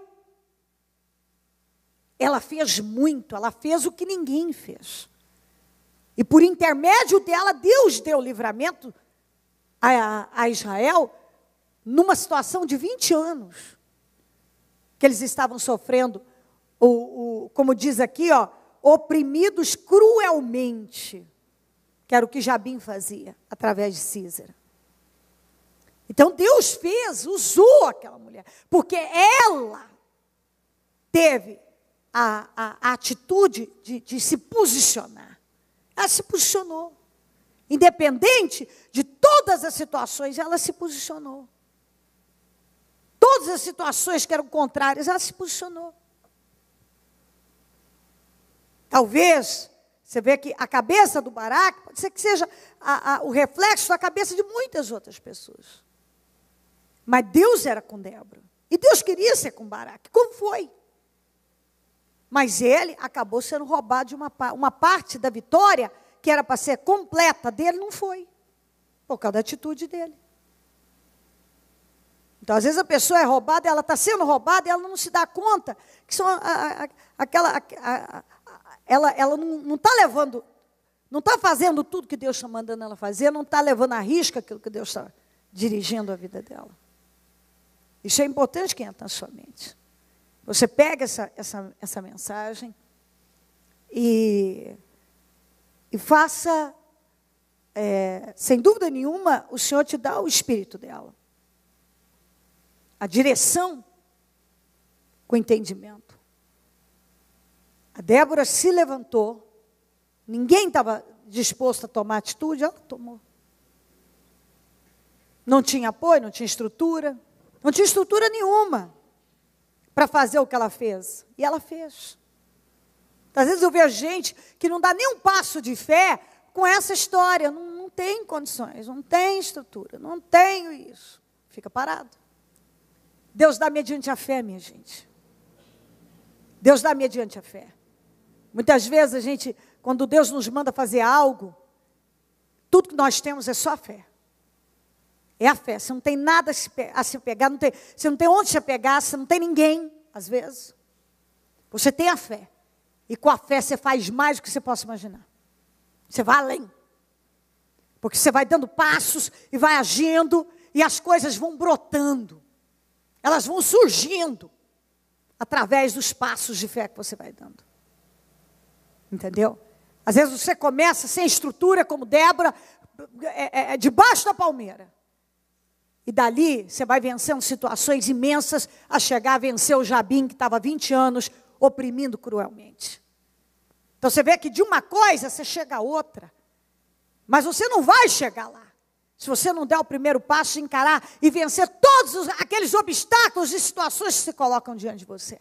Ela fez muito, ela fez o que ninguém fez. E por intermédio dela, Deus deu livramento a, a Israel numa situação de 20 anos que eles estavam sofrendo, o, o, como diz aqui, ó, oprimidos cruelmente, que era o que Jabim fazia através de Císera. Então Deus fez, usou aquela mulher, porque ela teve a, a, a atitude de, de se posicionar. Ela se posicionou. Independente de todas as situações, ela se posicionou todas as situações que eram contrárias, ela se posicionou. Talvez, você vê que a cabeça do Baraque pode ser que seja a, a, o reflexo da cabeça de muitas outras pessoas. Mas Deus era com Débora. E Deus queria ser com Baraque. Como foi? Mas ele acabou sendo roubado de uma, uma parte da vitória que era para ser completa dele, não foi. Por causa da atitude dele. Então, às vezes a pessoa é roubada, ela está sendo roubada e ela não se dá conta que são a, a, aquela. A, ela ela não está levando, não está fazendo tudo que Deus está mandando ela fazer, não está levando a risca aquilo que Deus está dirigindo a vida dela. Isso é importante que entra na sua mente. Você pega essa, essa, essa mensagem e, e faça, é, sem dúvida nenhuma, o Senhor te dá o espírito dela a direção com entendimento. A Débora se levantou, ninguém estava disposto a tomar atitude, ela tomou. Não tinha apoio, não tinha estrutura, não tinha estrutura nenhuma para fazer o que ela fez. E ela fez. Às vezes eu vejo gente que não dá nem um passo de fé com essa história, não, não tem condições, não tem estrutura, não tenho isso. Fica parado. Deus dá mediante a fé, minha gente. Deus dá mediante a fé. Muitas vezes a gente, quando Deus nos manda fazer algo, tudo que nós temos é só a fé. É a fé. Você não tem nada a se pegar, não tem, você não tem onde se apegar, você não tem ninguém, às vezes. Você tem a fé. E com a fé você faz mais do que você possa imaginar. Você vai além. Porque você vai dando passos e vai agindo e as coisas vão brotando. Elas vão surgindo através dos passos de fé que você vai dando. Entendeu? Às vezes você começa sem estrutura, como Débora, é, é, é debaixo da palmeira. E dali você vai vencendo situações imensas a chegar a vencer o Jabim, que estava 20 anos oprimindo cruelmente. Então você vê que de uma coisa você chega a outra. Mas você não vai chegar lá. Se você não der o primeiro passo, encarar e vencer todos os, aqueles obstáculos e situações que se colocam diante de você.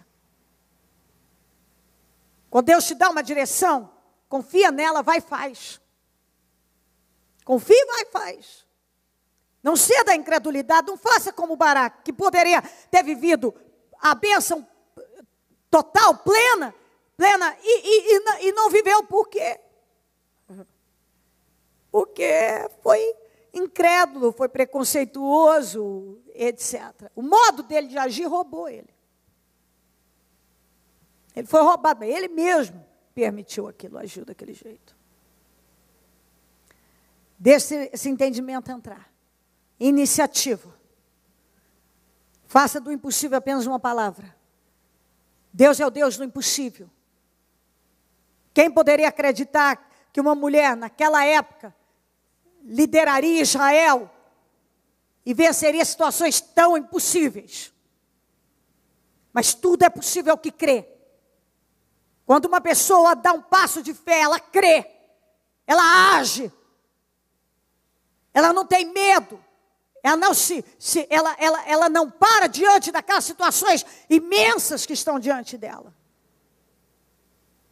Quando Deus te dá uma direção, confia nela, vai e faz. Confia, vai e faz. Não ceda à incredulidade, não faça como Baraque, que poderia ter vivido a bênção total, plena, plena, e, e, e, e não viveu por quê? Porque foi incrédulo, foi preconceituoso, etc. O modo dele de agir roubou ele. Ele foi roubado, ele mesmo permitiu aquilo, agiu daquele jeito. Deixe esse entendimento entrar. Iniciativa. Faça do impossível apenas uma palavra. Deus é o Deus do impossível. Quem poderia acreditar que uma mulher, naquela época, lideraria Israel e venceria situações tão impossíveis. Mas tudo é possível que crê. Quando uma pessoa dá um passo de fé, ela crê, ela age, ela não tem medo, ela não se, se ela, ela, ela não para diante daquelas situações imensas que estão diante dela.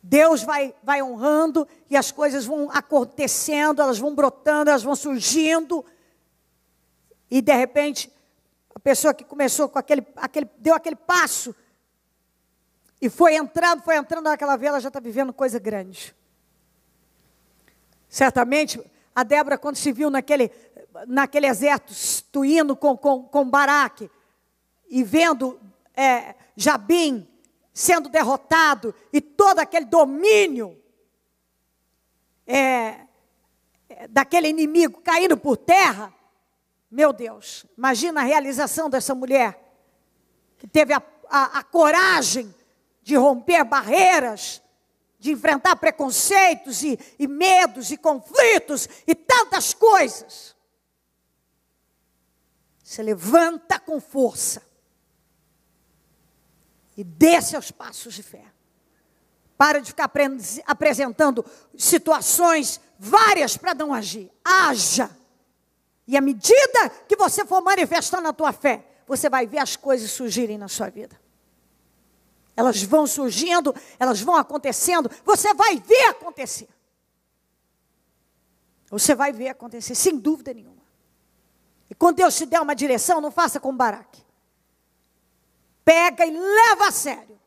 Deus vai, vai honrando e as coisas vão acontecendo, elas vão brotando, elas vão surgindo. E de repente, a pessoa que começou com aquele, aquele deu aquele passo e foi entrando, foi entrando naquela vela, já está vivendo coisa grande. Certamente, a Débora, quando se viu naquele, naquele exército indo com, com, com Baraque e vendo é, Jabim sendo derrotado e todo aquele domínio é, é, daquele inimigo caindo por terra, meu Deus, imagina a realização dessa mulher que teve a, a, a coragem de romper barreiras, de enfrentar preconceitos e, e medos e conflitos e tantas coisas. Se levanta com força e dê seus passos de fé. Para de ficar apresentando situações várias para não agir. Haja. E à medida que você for manifestando a tua fé, você vai ver as coisas surgirem na sua vida. Elas vão surgindo, elas vão acontecendo, você vai ver acontecer. Você vai ver acontecer, sem dúvida nenhuma. E quando Deus te der uma direção, não faça com Baraque pega e leva a sério.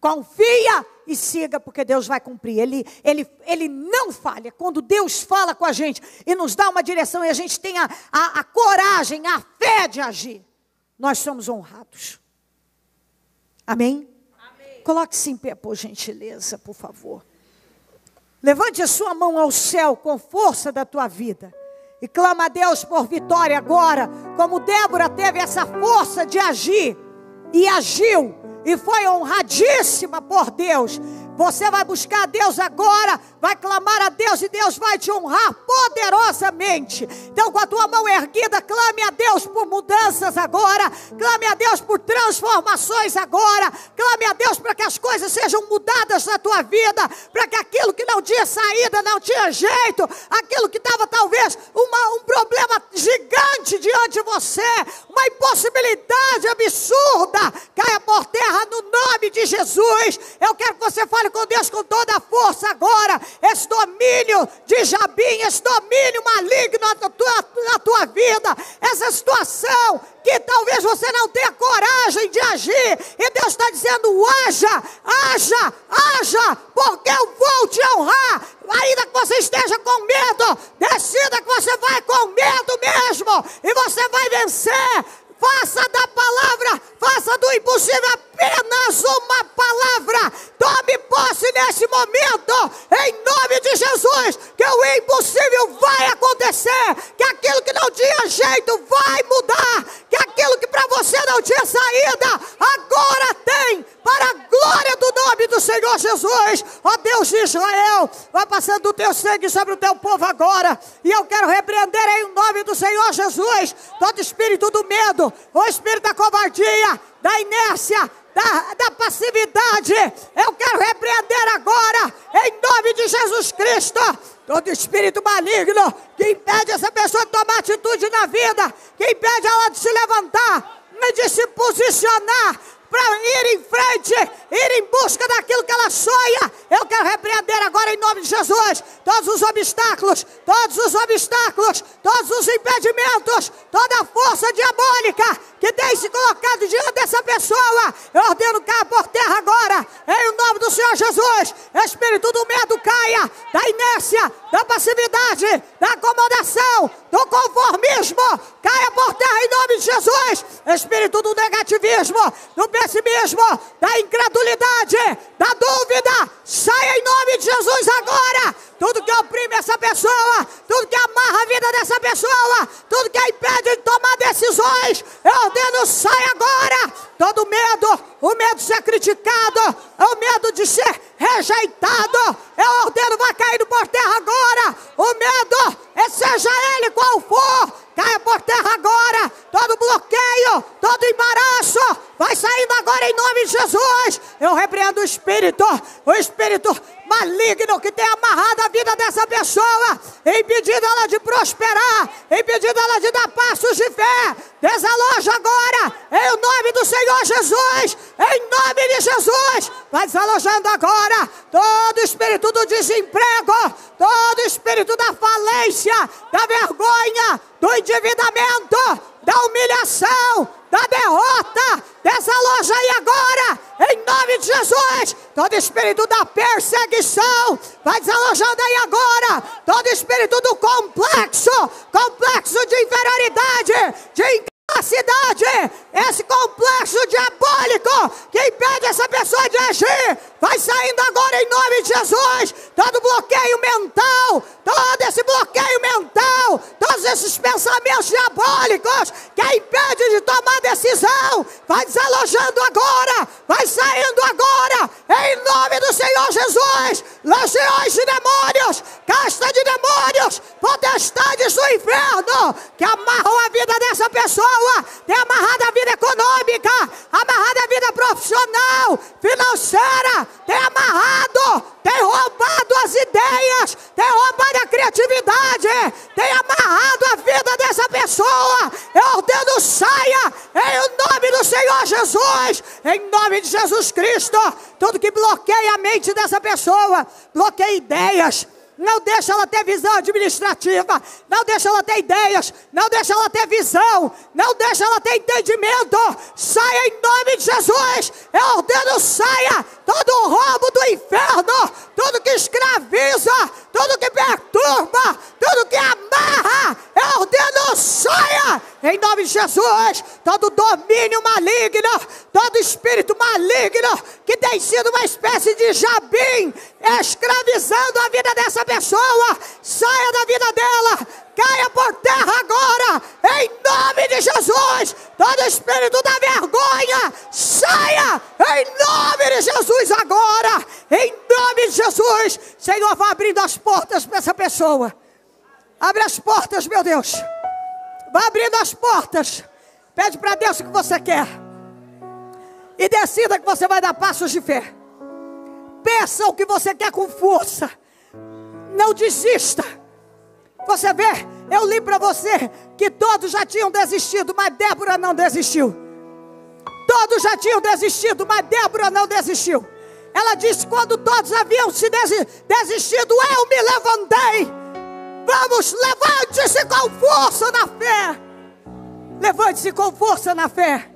Confia e siga, porque Deus vai cumprir. Ele, ele, ele não falha. Quando Deus fala com a gente e nos dá uma direção e a gente tem a, a, a coragem, a fé de agir, nós somos honrados. Amém? Amém. Coloque-se em pé, por gentileza, por favor. Levante a sua mão ao céu com força da tua vida. E clama a Deus por vitória agora, como Débora teve essa força de agir e agiu e foi honradíssima por Deus. Você vai buscar a Deus agora, vai clamar a Deus e Deus vai te honrar poderosamente. Então, com a tua mão erguida, clame a Deus por mudanças agora, clame a Deus por transformações agora, clame a Deus para que as coisas sejam mudadas na tua vida, para que aquilo que não tinha saída, não tinha jeito, aquilo que estava talvez uma, um problema gigante diante de você, uma impossibilidade absurda caia por terra no nome de Jesus. Eu quero que você fale com Deus com toda a força agora. Esse domínio de Jabim, esse domínio maligno na tua, na tua vida, essa situação que talvez você não tenha coragem de agir. E Deus está dizendo: haja, haja, haja, porque eu vou te honrar. Ainda que você esteja com medo, decida que você vai com medo mesmo, e você vai vencer. Faça da palavra, faça do impossível apenas uma palavra. Tome posse nesse momento, em nome de Jesus, que o impossível vai acontecer, que aquilo que não tinha jeito vai mudar, que aquilo que para você não tinha saída, agora tem, para a glória do nome do Senhor Jesus. Ó Deus de Israel, vai passando o teu sangue sobre o teu povo agora, e eu quero repreender em nome do Senhor Jesus todo espírito do medo o espírito da covardia, da inércia, da, da passividade. Eu quero repreender agora, em nome de Jesus Cristo, todo espírito maligno que impede essa pessoa de tomar atitude na vida, que impede ela de se levantar, de se posicionar, para ir em frente, ir em busca daquilo que ela sonha. Eu quero repreender agora em nome de Jesus todos os obstáculos, todos os obstáculos, todos os impedimentos, toda força diabólica que tem se colocado diante dessa pessoa, eu ordeno cair por terra agora, em nome do Senhor Jesus. Espírito do medo caia, da inércia, da passividade, da acomodação, do conformismo, caia por terra em nome de Jesus. Espírito do negativismo, do pessimismo, da incredulidade, da dúvida, saia em nome de Jesus agora tudo que oprime essa pessoa, tudo que amarra a vida dessa pessoa, tudo que a impede de tomar decisões, eu ordeno, sai agora! Todo medo, o medo de ser criticado, é o medo de ser rejeitado, eu ordeno, vai cair por terra agora! O medo, é seja ele qual for, caia por terra agora! Todo bloqueio, todo embaraço, vai saindo agora em nome de Jesus! Eu repreendo o espírito, o espírito maligno que tem amarrado a vida dessa pessoa, impedindo ela de prosperar, impedindo ela de dar passos de fé, desaloja agora, em nome do Senhor Jesus, em nome de Jesus, vai desalojando agora todo espírito do desemprego, todo espírito da falência, da vergonha, do endividamento, da humilhação, da derrota dessa loja aí agora, em nome de Jesus. Todo espírito da perseguição vai desalojando aí agora. Todo espírito do complexo, complexo de inferioridade, de incapacidade, esse complexo diabólico que impede essa pessoa de agir, vai saindo agora em nome de Jesus. Todo bloqueio mental, todo esse bloqueio mental, todos esses pensamentos diabólicos que impede de tomar decisão, vai desalojando agora, vai saindo agora, em nome do Senhor Jesus. Legiões de demônios, casta de demônios, potestades do inferno que amarram a vida dessa pessoa, tem amarrado a vida vida econômica, amarrado a vida profissional, financeira, tem amarrado, tem roubado as ideias, tem roubado a criatividade, tem amarrado a vida dessa pessoa. Eu ordeno saia em nome do Senhor Jesus, em nome de Jesus Cristo. Tudo que bloqueia a mente dessa pessoa, bloqueia ideias não deixa ela ter visão administrativa, não deixa ela ter ideias, não deixa ela ter visão, não deixa ela ter entendimento. Saia em nome de Jesus. Eu é ordeno, saia todo roubo do inferno, tudo que escraviza, tudo que perturba, tudo que amarra, eu é ordeno saia em nome de Jesus. Todo domínio maligno, todo espírito maligno que tem sido uma espécie de jabim escravizando a vida dessa pessoa, saia da vida dela, caia por terra agora, em nome de Jesus todo espírito da vergonha, saia em nome de Jesus agora, em nome de Jesus. Senhor, vá abrindo as portas para essa pessoa. Abre as portas, meu Deus. Vá abrindo as portas. Pede para Deus o que você quer. E decida que você vai dar passos de fé. Peça o que você quer com força. Não desista. Você vê eu li para você que todos já tinham desistido, mas Débora não desistiu. Todos já tinham desistido, mas Débora não desistiu. Ela disse: quando todos haviam se desistido, eu me levantei. Vamos, levante-se com força na fé. Levante-se com força na fé.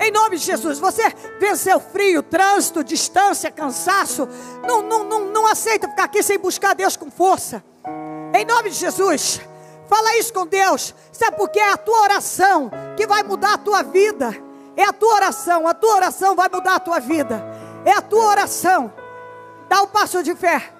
Em nome de Jesus, você venceu frio, trânsito, distância, cansaço. Não, não, não, não aceita ficar aqui sem buscar Deus com força. Em nome de Jesus. Fala isso com Deus. Sabe por quê? É a tua oração que vai mudar a tua vida. É a tua oração. A tua oração vai mudar a tua vida. É a tua oração. Dá o um passo de fé.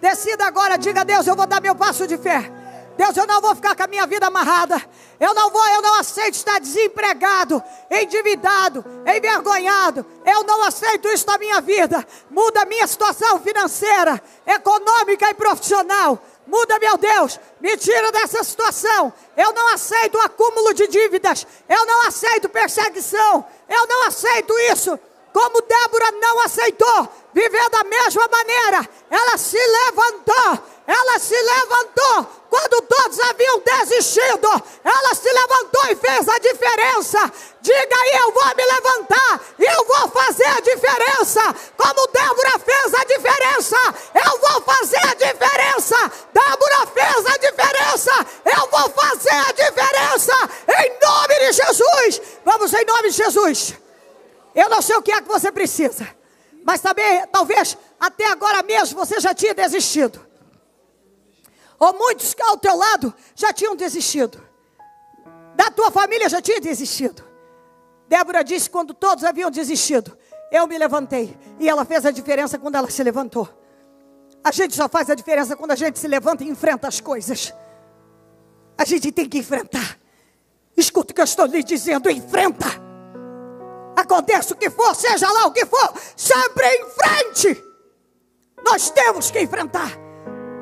Decida agora, diga a Deus, eu vou dar meu passo de fé. Deus, eu não vou ficar com a minha vida amarrada. Eu não vou, eu não aceito estar desempregado, endividado, envergonhado. Eu não aceito isso na minha vida. Muda a minha situação financeira, econômica e profissional. Muda, meu Deus, me tira dessa situação. Eu não aceito o acúmulo de dívidas. Eu não aceito perseguição. Eu não aceito isso. Como Débora não aceitou, vivendo da mesma maneira, ela se levantou ela se levantou quando todos haviam desistido. Ela se levantou e fez a diferença. Diga aí, eu vou me levantar, eu vou fazer a diferença. Como Débora fez a diferença, eu vou fazer a diferença. Débora fez a diferença, eu vou fazer a diferença. Em nome de Jesus, vamos em nome de Jesus. Eu não sei o que é que você precisa, mas também, talvez até agora mesmo você já tinha desistido. Ou muitos ao teu lado já tinham desistido. Da tua família já tinha desistido. Débora disse: quando todos haviam desistido, eu me levantei. E ela fez a diferença quando ela se levantou. A gente só faz a diferença quando a gente se levanta e enfrenta as coisas. A gente tem que enfrentar. Escuta o que eu estou lhe dizendo: enfrenta. Aconteça o que for, seja lá o que for, sempre em frente. Nós temos que enfrentar.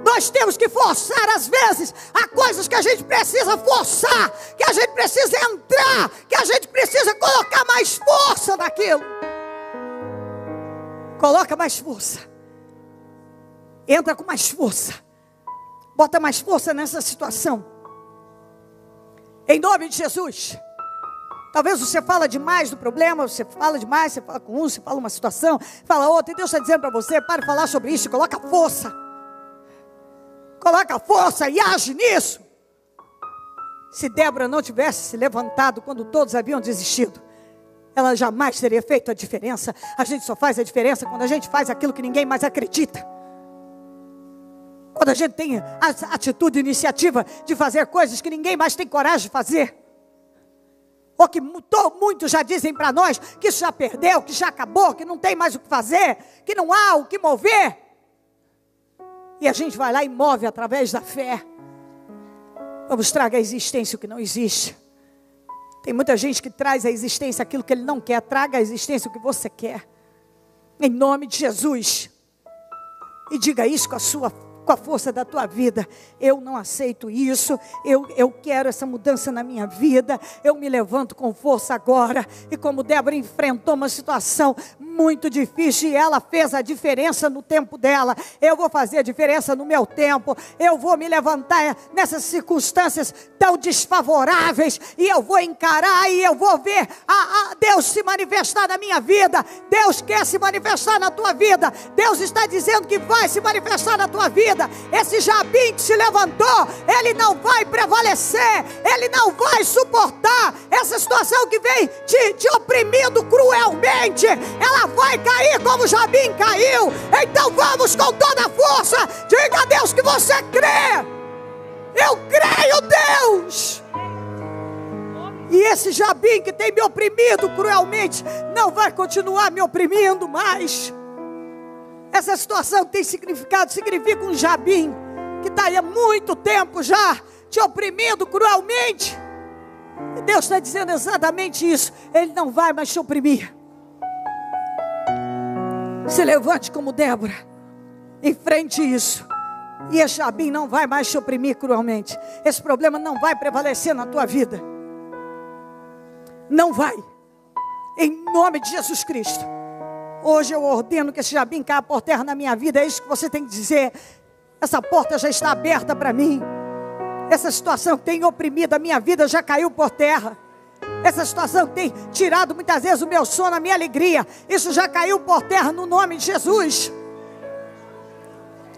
Nós temos que forçar, às vezes, há coisas que a gente precisa forçar, que a gente precisa entrar, que a gente precisa colocar mais força naquilo. Coloca mais força. Entra com mais força. Bota mais força nessa situação. Em nome de Jesus. Talvez você fala demais do problema, você fala demais, você fala com um, você fala uma situação, fala outra, e Deus está dizendo para você, para de falar sobre isso, coloca força coloca força e age nisso. Se Débora não tivesse se levantado quando todos haviam desistido, ela jamais teria feito a diferença. A gente só faz a diferença quando a gente faz aquilo que ninguém mais acredita. Quando a gente tem a atitude, a iniciativa de fazer coisas que ninguém mais tem coragem de fazer. Ou que muitos já dizem para nós que isso já perdeu, que já acabou, que não tem mais o que fazer, que não há o que mover. E a gente vai lá e move através da fé. Vamos traga a existência o que não existe. Tem muita gente que traz à existência aquilo que ele não quer. Traga à existência o que você quer. Em nome de Jesus. E diga isso com a sua com a força da tua vida. Eu não aceito isso, eu, eu quero essa mudança na minha vida. Eu me levanto com força agora. E como Débora enfrentou uma situação muito difícil e ela fez a diferença no tempo dela. Eu vou fazer a diferença no meu tempo. Eu vou me levantar nessas circunstâncias tão desfavoráveis e eu vou encarar e eu vou ver a, a Deus se manifestar na minha vida. Deus quer se manifestar na tua vida. Deus está dizendo que vai se manifestar na tua vida. Esse Jabim que se levantou, ele não vai prevalecer, ele não vai suportar essa situação que vem te, te oprimindo cruelmente. Ela Vai cair como Jabim caiu. Então vamos com toda a força. Diga a Deus que você crê. Eu creio, Deus. E esse Jabim que tem me oprimido cruelmente não vai continuar me oprimindo mais. Essa situação tem significado, significa um Jabim que está aí há muito tempo já te oprimindo cruelmente. E Deus está dizendo exatamente isso. Ele não vai mais te oprimir. Se levante como Débora. Enfrente isso. E esse Jabim não vai mais te oprimir cruelmente. Esse problema não vai prevalecer na tua vida. Não vai. Em nome de Jesus Cristo. Hoje eu ordeno que esse Jabim caia por terra na minha vida. É isso que você tem que dizer. Essa porta já está aberta para mim. Essa situação que tem oprimido a minha vida já caiu por terra essa situação que tem tirado muitas vezes o meu sono, a minha alegria, isso já caiu por terra no nome de Jesus.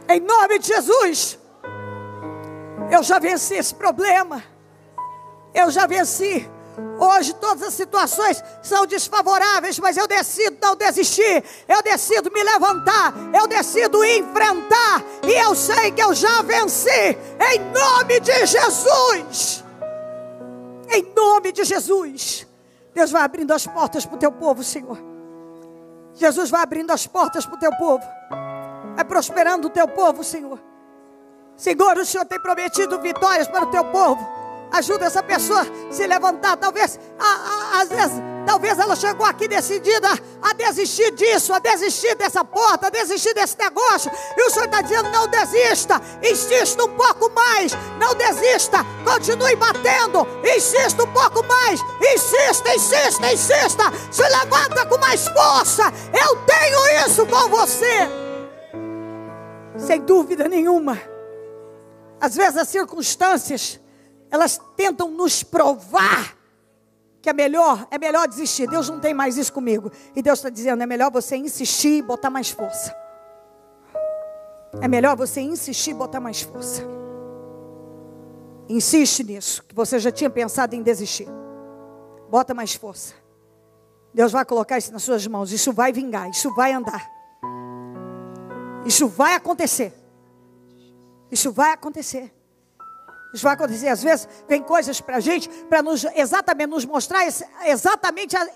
Em nome de Jesus, eu já venci esse problema, eu já venci. Hoje todas as situações são desfavoráveis, mas eu decido não desistir, eu decido me levantar, eu decido enfrentar, e eu sei que eu já venci, em nome de Jesus. Em nome de Jesus. Deus vai abrindo as portas para o teu povo, Senhor. Jesus vai abrindo as portas para o teu povo. Vai é prosperando o teu povo, Senhor. Senhor, o Senhor tem prometido vitórias para o teu povo. Ajuda essa pessoa a se levantar. Talvez, às vezes, Talvez ela chegou aqui decidida a desistir disso, a desistir dessa porta, a desistir desse negócio. E o Senhor está dizendo: não desista, insista um pouco mais, não desista, continue batendo, insista um pouco mais, insista, insista, insista, se levanta com mais força. Eu tenho isso com você. Sem dúvida nenhuma. Às vezes as circunstâncias, elas tentam nos provar que é melhor, é melhor desistir. Deus não tem mais isso comigo. E Deus está dizendo: é melhor você insistir e botar mais força. É melhor você insistir e botar mais força. Insiste nisso, que você já tinha pensado em desistir. Bota mais força. Deus vai colocar isso nas suas mãos. Isso vai vingar, isso vai andar. Isso vai acontecer. Isso vai acontecer. Isso vai acontecer às vezes, vem coisas para a gente, para nos exatamente nos mostrar esse, exatamente essa,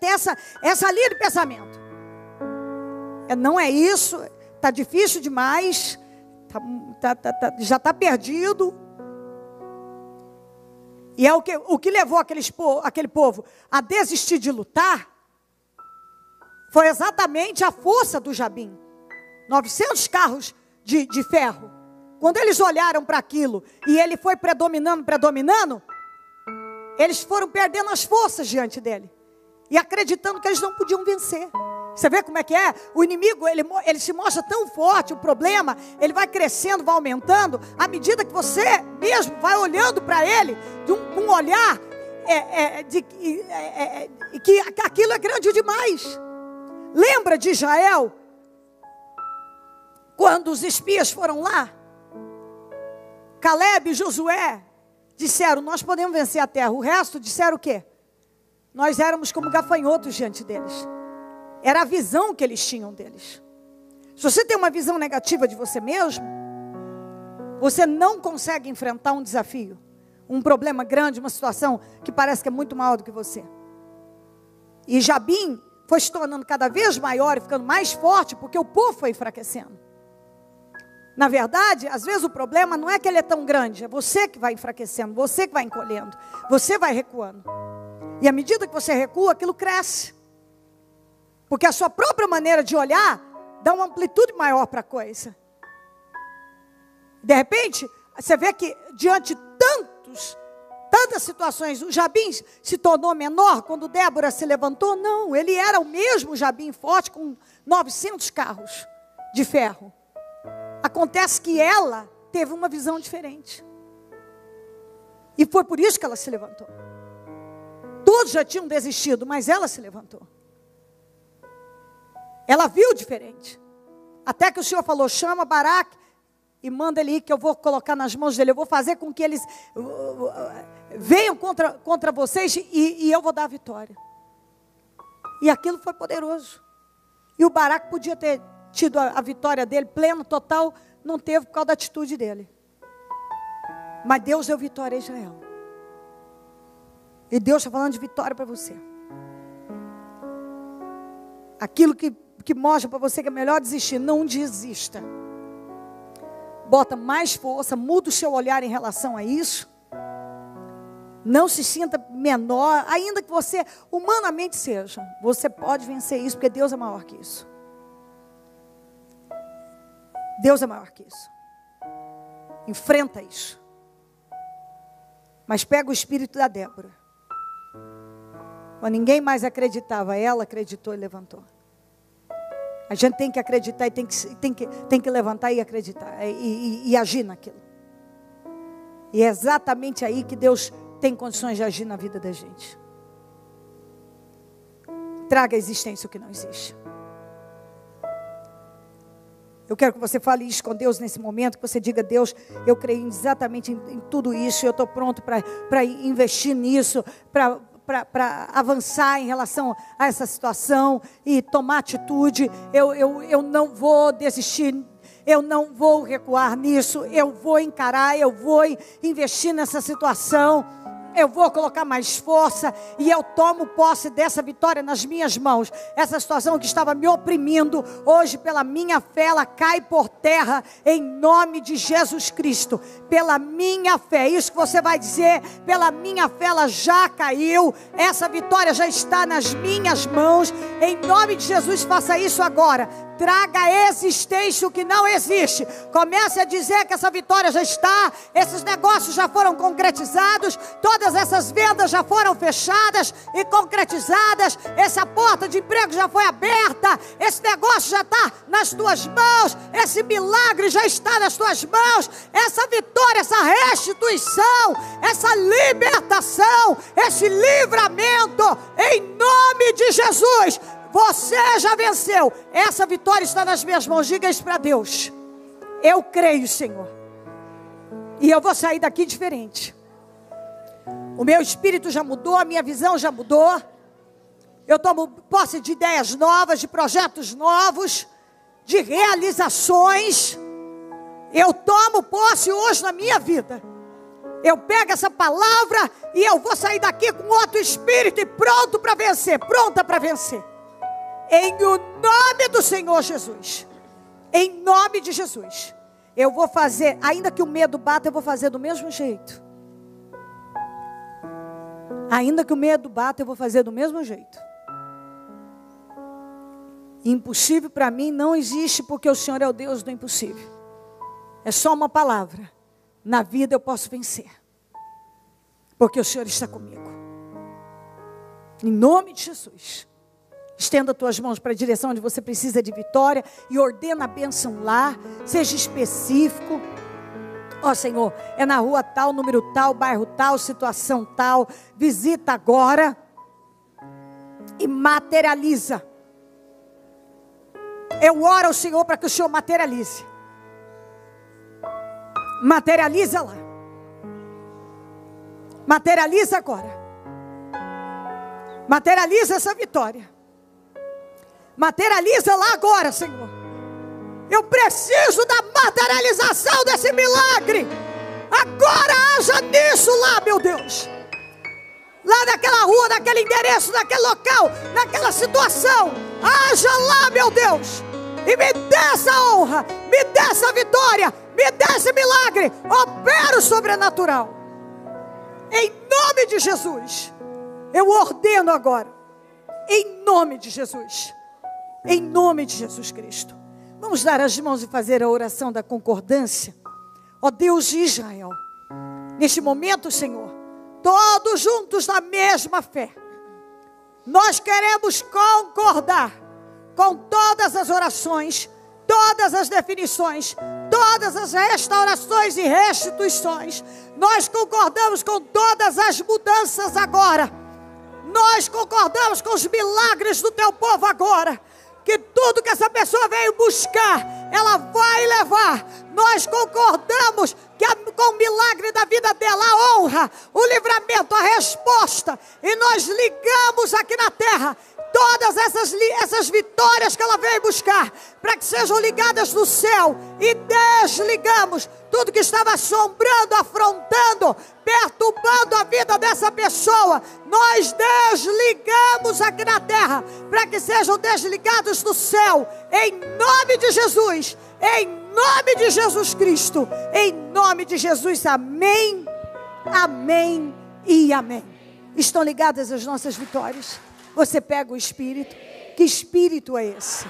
é, essa, essa linha de pensamento. É, não é isso, está difícil demais, tá, tá, tá, tá já está perdido. E é o que, o que levou aqueles, aquele povo a desistir de lutar foi exatamente a força do Jabim. 900 carros de, de ferro quando eles olharam para aquilo e ele foi predominando, predominando, eles foram perdendo as forças diante dele e acreditando que eles não podiam vencer. Você vê como é que é? O inimigo, ele, ele se mostra tão forte, o problema, ele vai crescendo, vai aumentando, à medida que você mesmo vai olhando para ele, com um, um olhar é, é, de, é, é, é que aquilo é grande demais. Lembra de Israel? Quando os espias foram lá Caleb e Josué disseram: Nós podemos vencer a terra. O resto disseram o quê? Nós éramos como gafanhotos diante deles. Era a visão que eles tinham deles. Se você tem uma visão negativa de você mesmo, você não consegue enfrentar um desafio, um problema grande, uma situação que parece que é muito maior do que você. E Jabim foi se tornando cada vez maior e ficando mais forte porque o povo foi enfraquecendo. Na verdade, às vezes o problema não é que ele é tão grande, é você que vai enfraquecendo, você que vai encolhendo, você vai recuando. E à medida que você recua, aquilo cresce. Porque a sua própria maneira de olhar dá uma amplitude maior para a coisa. De repente, você vê que diante de tantos, tantas situações, o Jabim se tornou menor quando Débora se levantou? Não, ele era o mesmo Jabim forte com 900 carros de ferro. Acontece que ela teve uma visão diferente. E foi por isso que ela se levantou. Todos já tinham desistido, mas ela se levantou. Ela viu diferente. Até que o Senhor falou: chama Barak e manda ele ir, que eu vou colocar nas mãos dele. Eu vou fazer com que eles uh, uh, uh, venham contra, contra vocês e, e eu vou dar a vitória. E aquilo foi poderoso. E o Barak podia ter tido a, vitória dele, pleno, total, não teve por causa da atitude dele. Mas Deus deu vitória a Israel. E Deus está falando de vitória para você. Aquilo que, que mostra para você que é melhor desistir, não desista. Bota mais força, muda o seu olhar em relação a isso. Não se sinta menor, ainda que você humanamente seja. Você pode vencer isso, porque Deus é maior que isso. Deus é maior que isso. Enfrenta isso. Mas pega o espírito da Débora. Quando ninguém mais acreditava, ela acreditou e levantou. A gente tem que acreditar e tem que, tem que, tem que levantar e acreditar é, e, e, e agir naquilo. E é exatamente aí que Deus tem condições de agir na vida da gente. Traga à existência o que não existe. Eu quero que você fale isso com Deus nesse momento, que você diga, Deus, eu creio exatamente em, em tudo isso, eu estou pronto para investir nisso, para para avançar em relação a essa situação e tomar atitude. Eu, eu, eu não vou desistir, eu não vou recuar nisso, eu vou encarar, eu vou investir nessa situação eu vou colocar mais força e eu tomo posse dessa vitória nas minhas mãos. Essa situação que estava me oprimindo, hoje, pela minha fé, ela cai por terra em nome de Jesus Cristo. Pela minha fé, isso que você vai dizer, pela minha fé, ela já caiu. Essa vitória já está nas minhas mãos. Em nome de Jesus, faça isso agora Traga existência o que não existe. Comece a dizer que essa vitória já está, esses negócios já foram concretizados, todas essas vendas já foram fechadas e concretizadas, essa porta de emprego já foi aberta, esse negócio já está nas tuas mãos, esse milagre já está nas tuas mãos, essa vitória, essa restituição, essa libertação, esse livramento, em nome de Jesus você já venceu. Essa vitória está nas minhas mãos. Diga isso para Deus. Eu creio, Senhor. E eu vou sair daqui diferente. O meu espírito já mudou, a minha visão já mudou. Eu tomo posse de ideias novas, de projetos novos, de realizações. Eu tomo posse hoje na minha vida. Eu pego essa palavra e eu vou sair daqui com outro espírito e pronto para vencer, pronta para vencer. Em o nome do Senhor Jesus. Em nome de Jesus. Eu vou fazer, ainda que o medo bata, eu vou fazer do mesmo jeito. Ainda que o medo bata, eu vou fazer do mesmo jeito. Impossível para mim não existe, porque o Senhor é o Deus do impossível. É só uma palavra. Na vida eu posso vencer. Porque o Senhor está comigo. Em nome de Jesus. Estenda tuas mãos para a direção onde você precisa de vitória e ordena a bênção lá. Seja específico. Ó oh, Senhor, é na rua tal, número tal, bairro tal, situação tal. Visita agora e materializa. Eu oro ao Senhor para que o Senhor materialize. Materializa lá. Materializa agora. Materializa essa vitória. Materializa lá agora, Senhor. Eu preciso da materialização desse milagre. Agora haja nisso lá, meu Deus. Lá naquela rua, naquele endereço, naquele local, naquela situação. Haja lá, meu Deus. E me dê essa honra, me dê essa vitória, me dê esse milagre. Opera o sobrenatural. Em nome de Jesus. Eu ordeno agora. Em nome de Jesus em nome de Jesus Cristo. Vamos dar as mãos e fazer a oração da concordância. Ó Deus de Israel, neste momento, Senhor, todos juntos na mesma fé, nós queremos concordar com todas as orações, todas as definições, todas as restaurações e restituições. Nós concordamos com todas as mudanças agora. Nós concordamos com os milagres do teu povo agora que tudo que essa pessoa veio buscar, ela vai levar. Nós concordamos que com o milagre da vida dela, a honra, o livramento, a resposta, e nós ligamos aqui na terra todas essas, essas vitórias que ela veio buscar, para que sejam ligadas no céu e desligamos tudo que estava assombrando, afrontando, perturbando a vida dessa pessoa. Nós desligamos aqui na terra, para que sejam desligados do céu, em nome de Jesus, em nome de Jesus Cristo, em nome de Jesus, amém, amém e amém. Estão ligadas as nossas vitórias. Você pega o espírito? Que espírito é esse?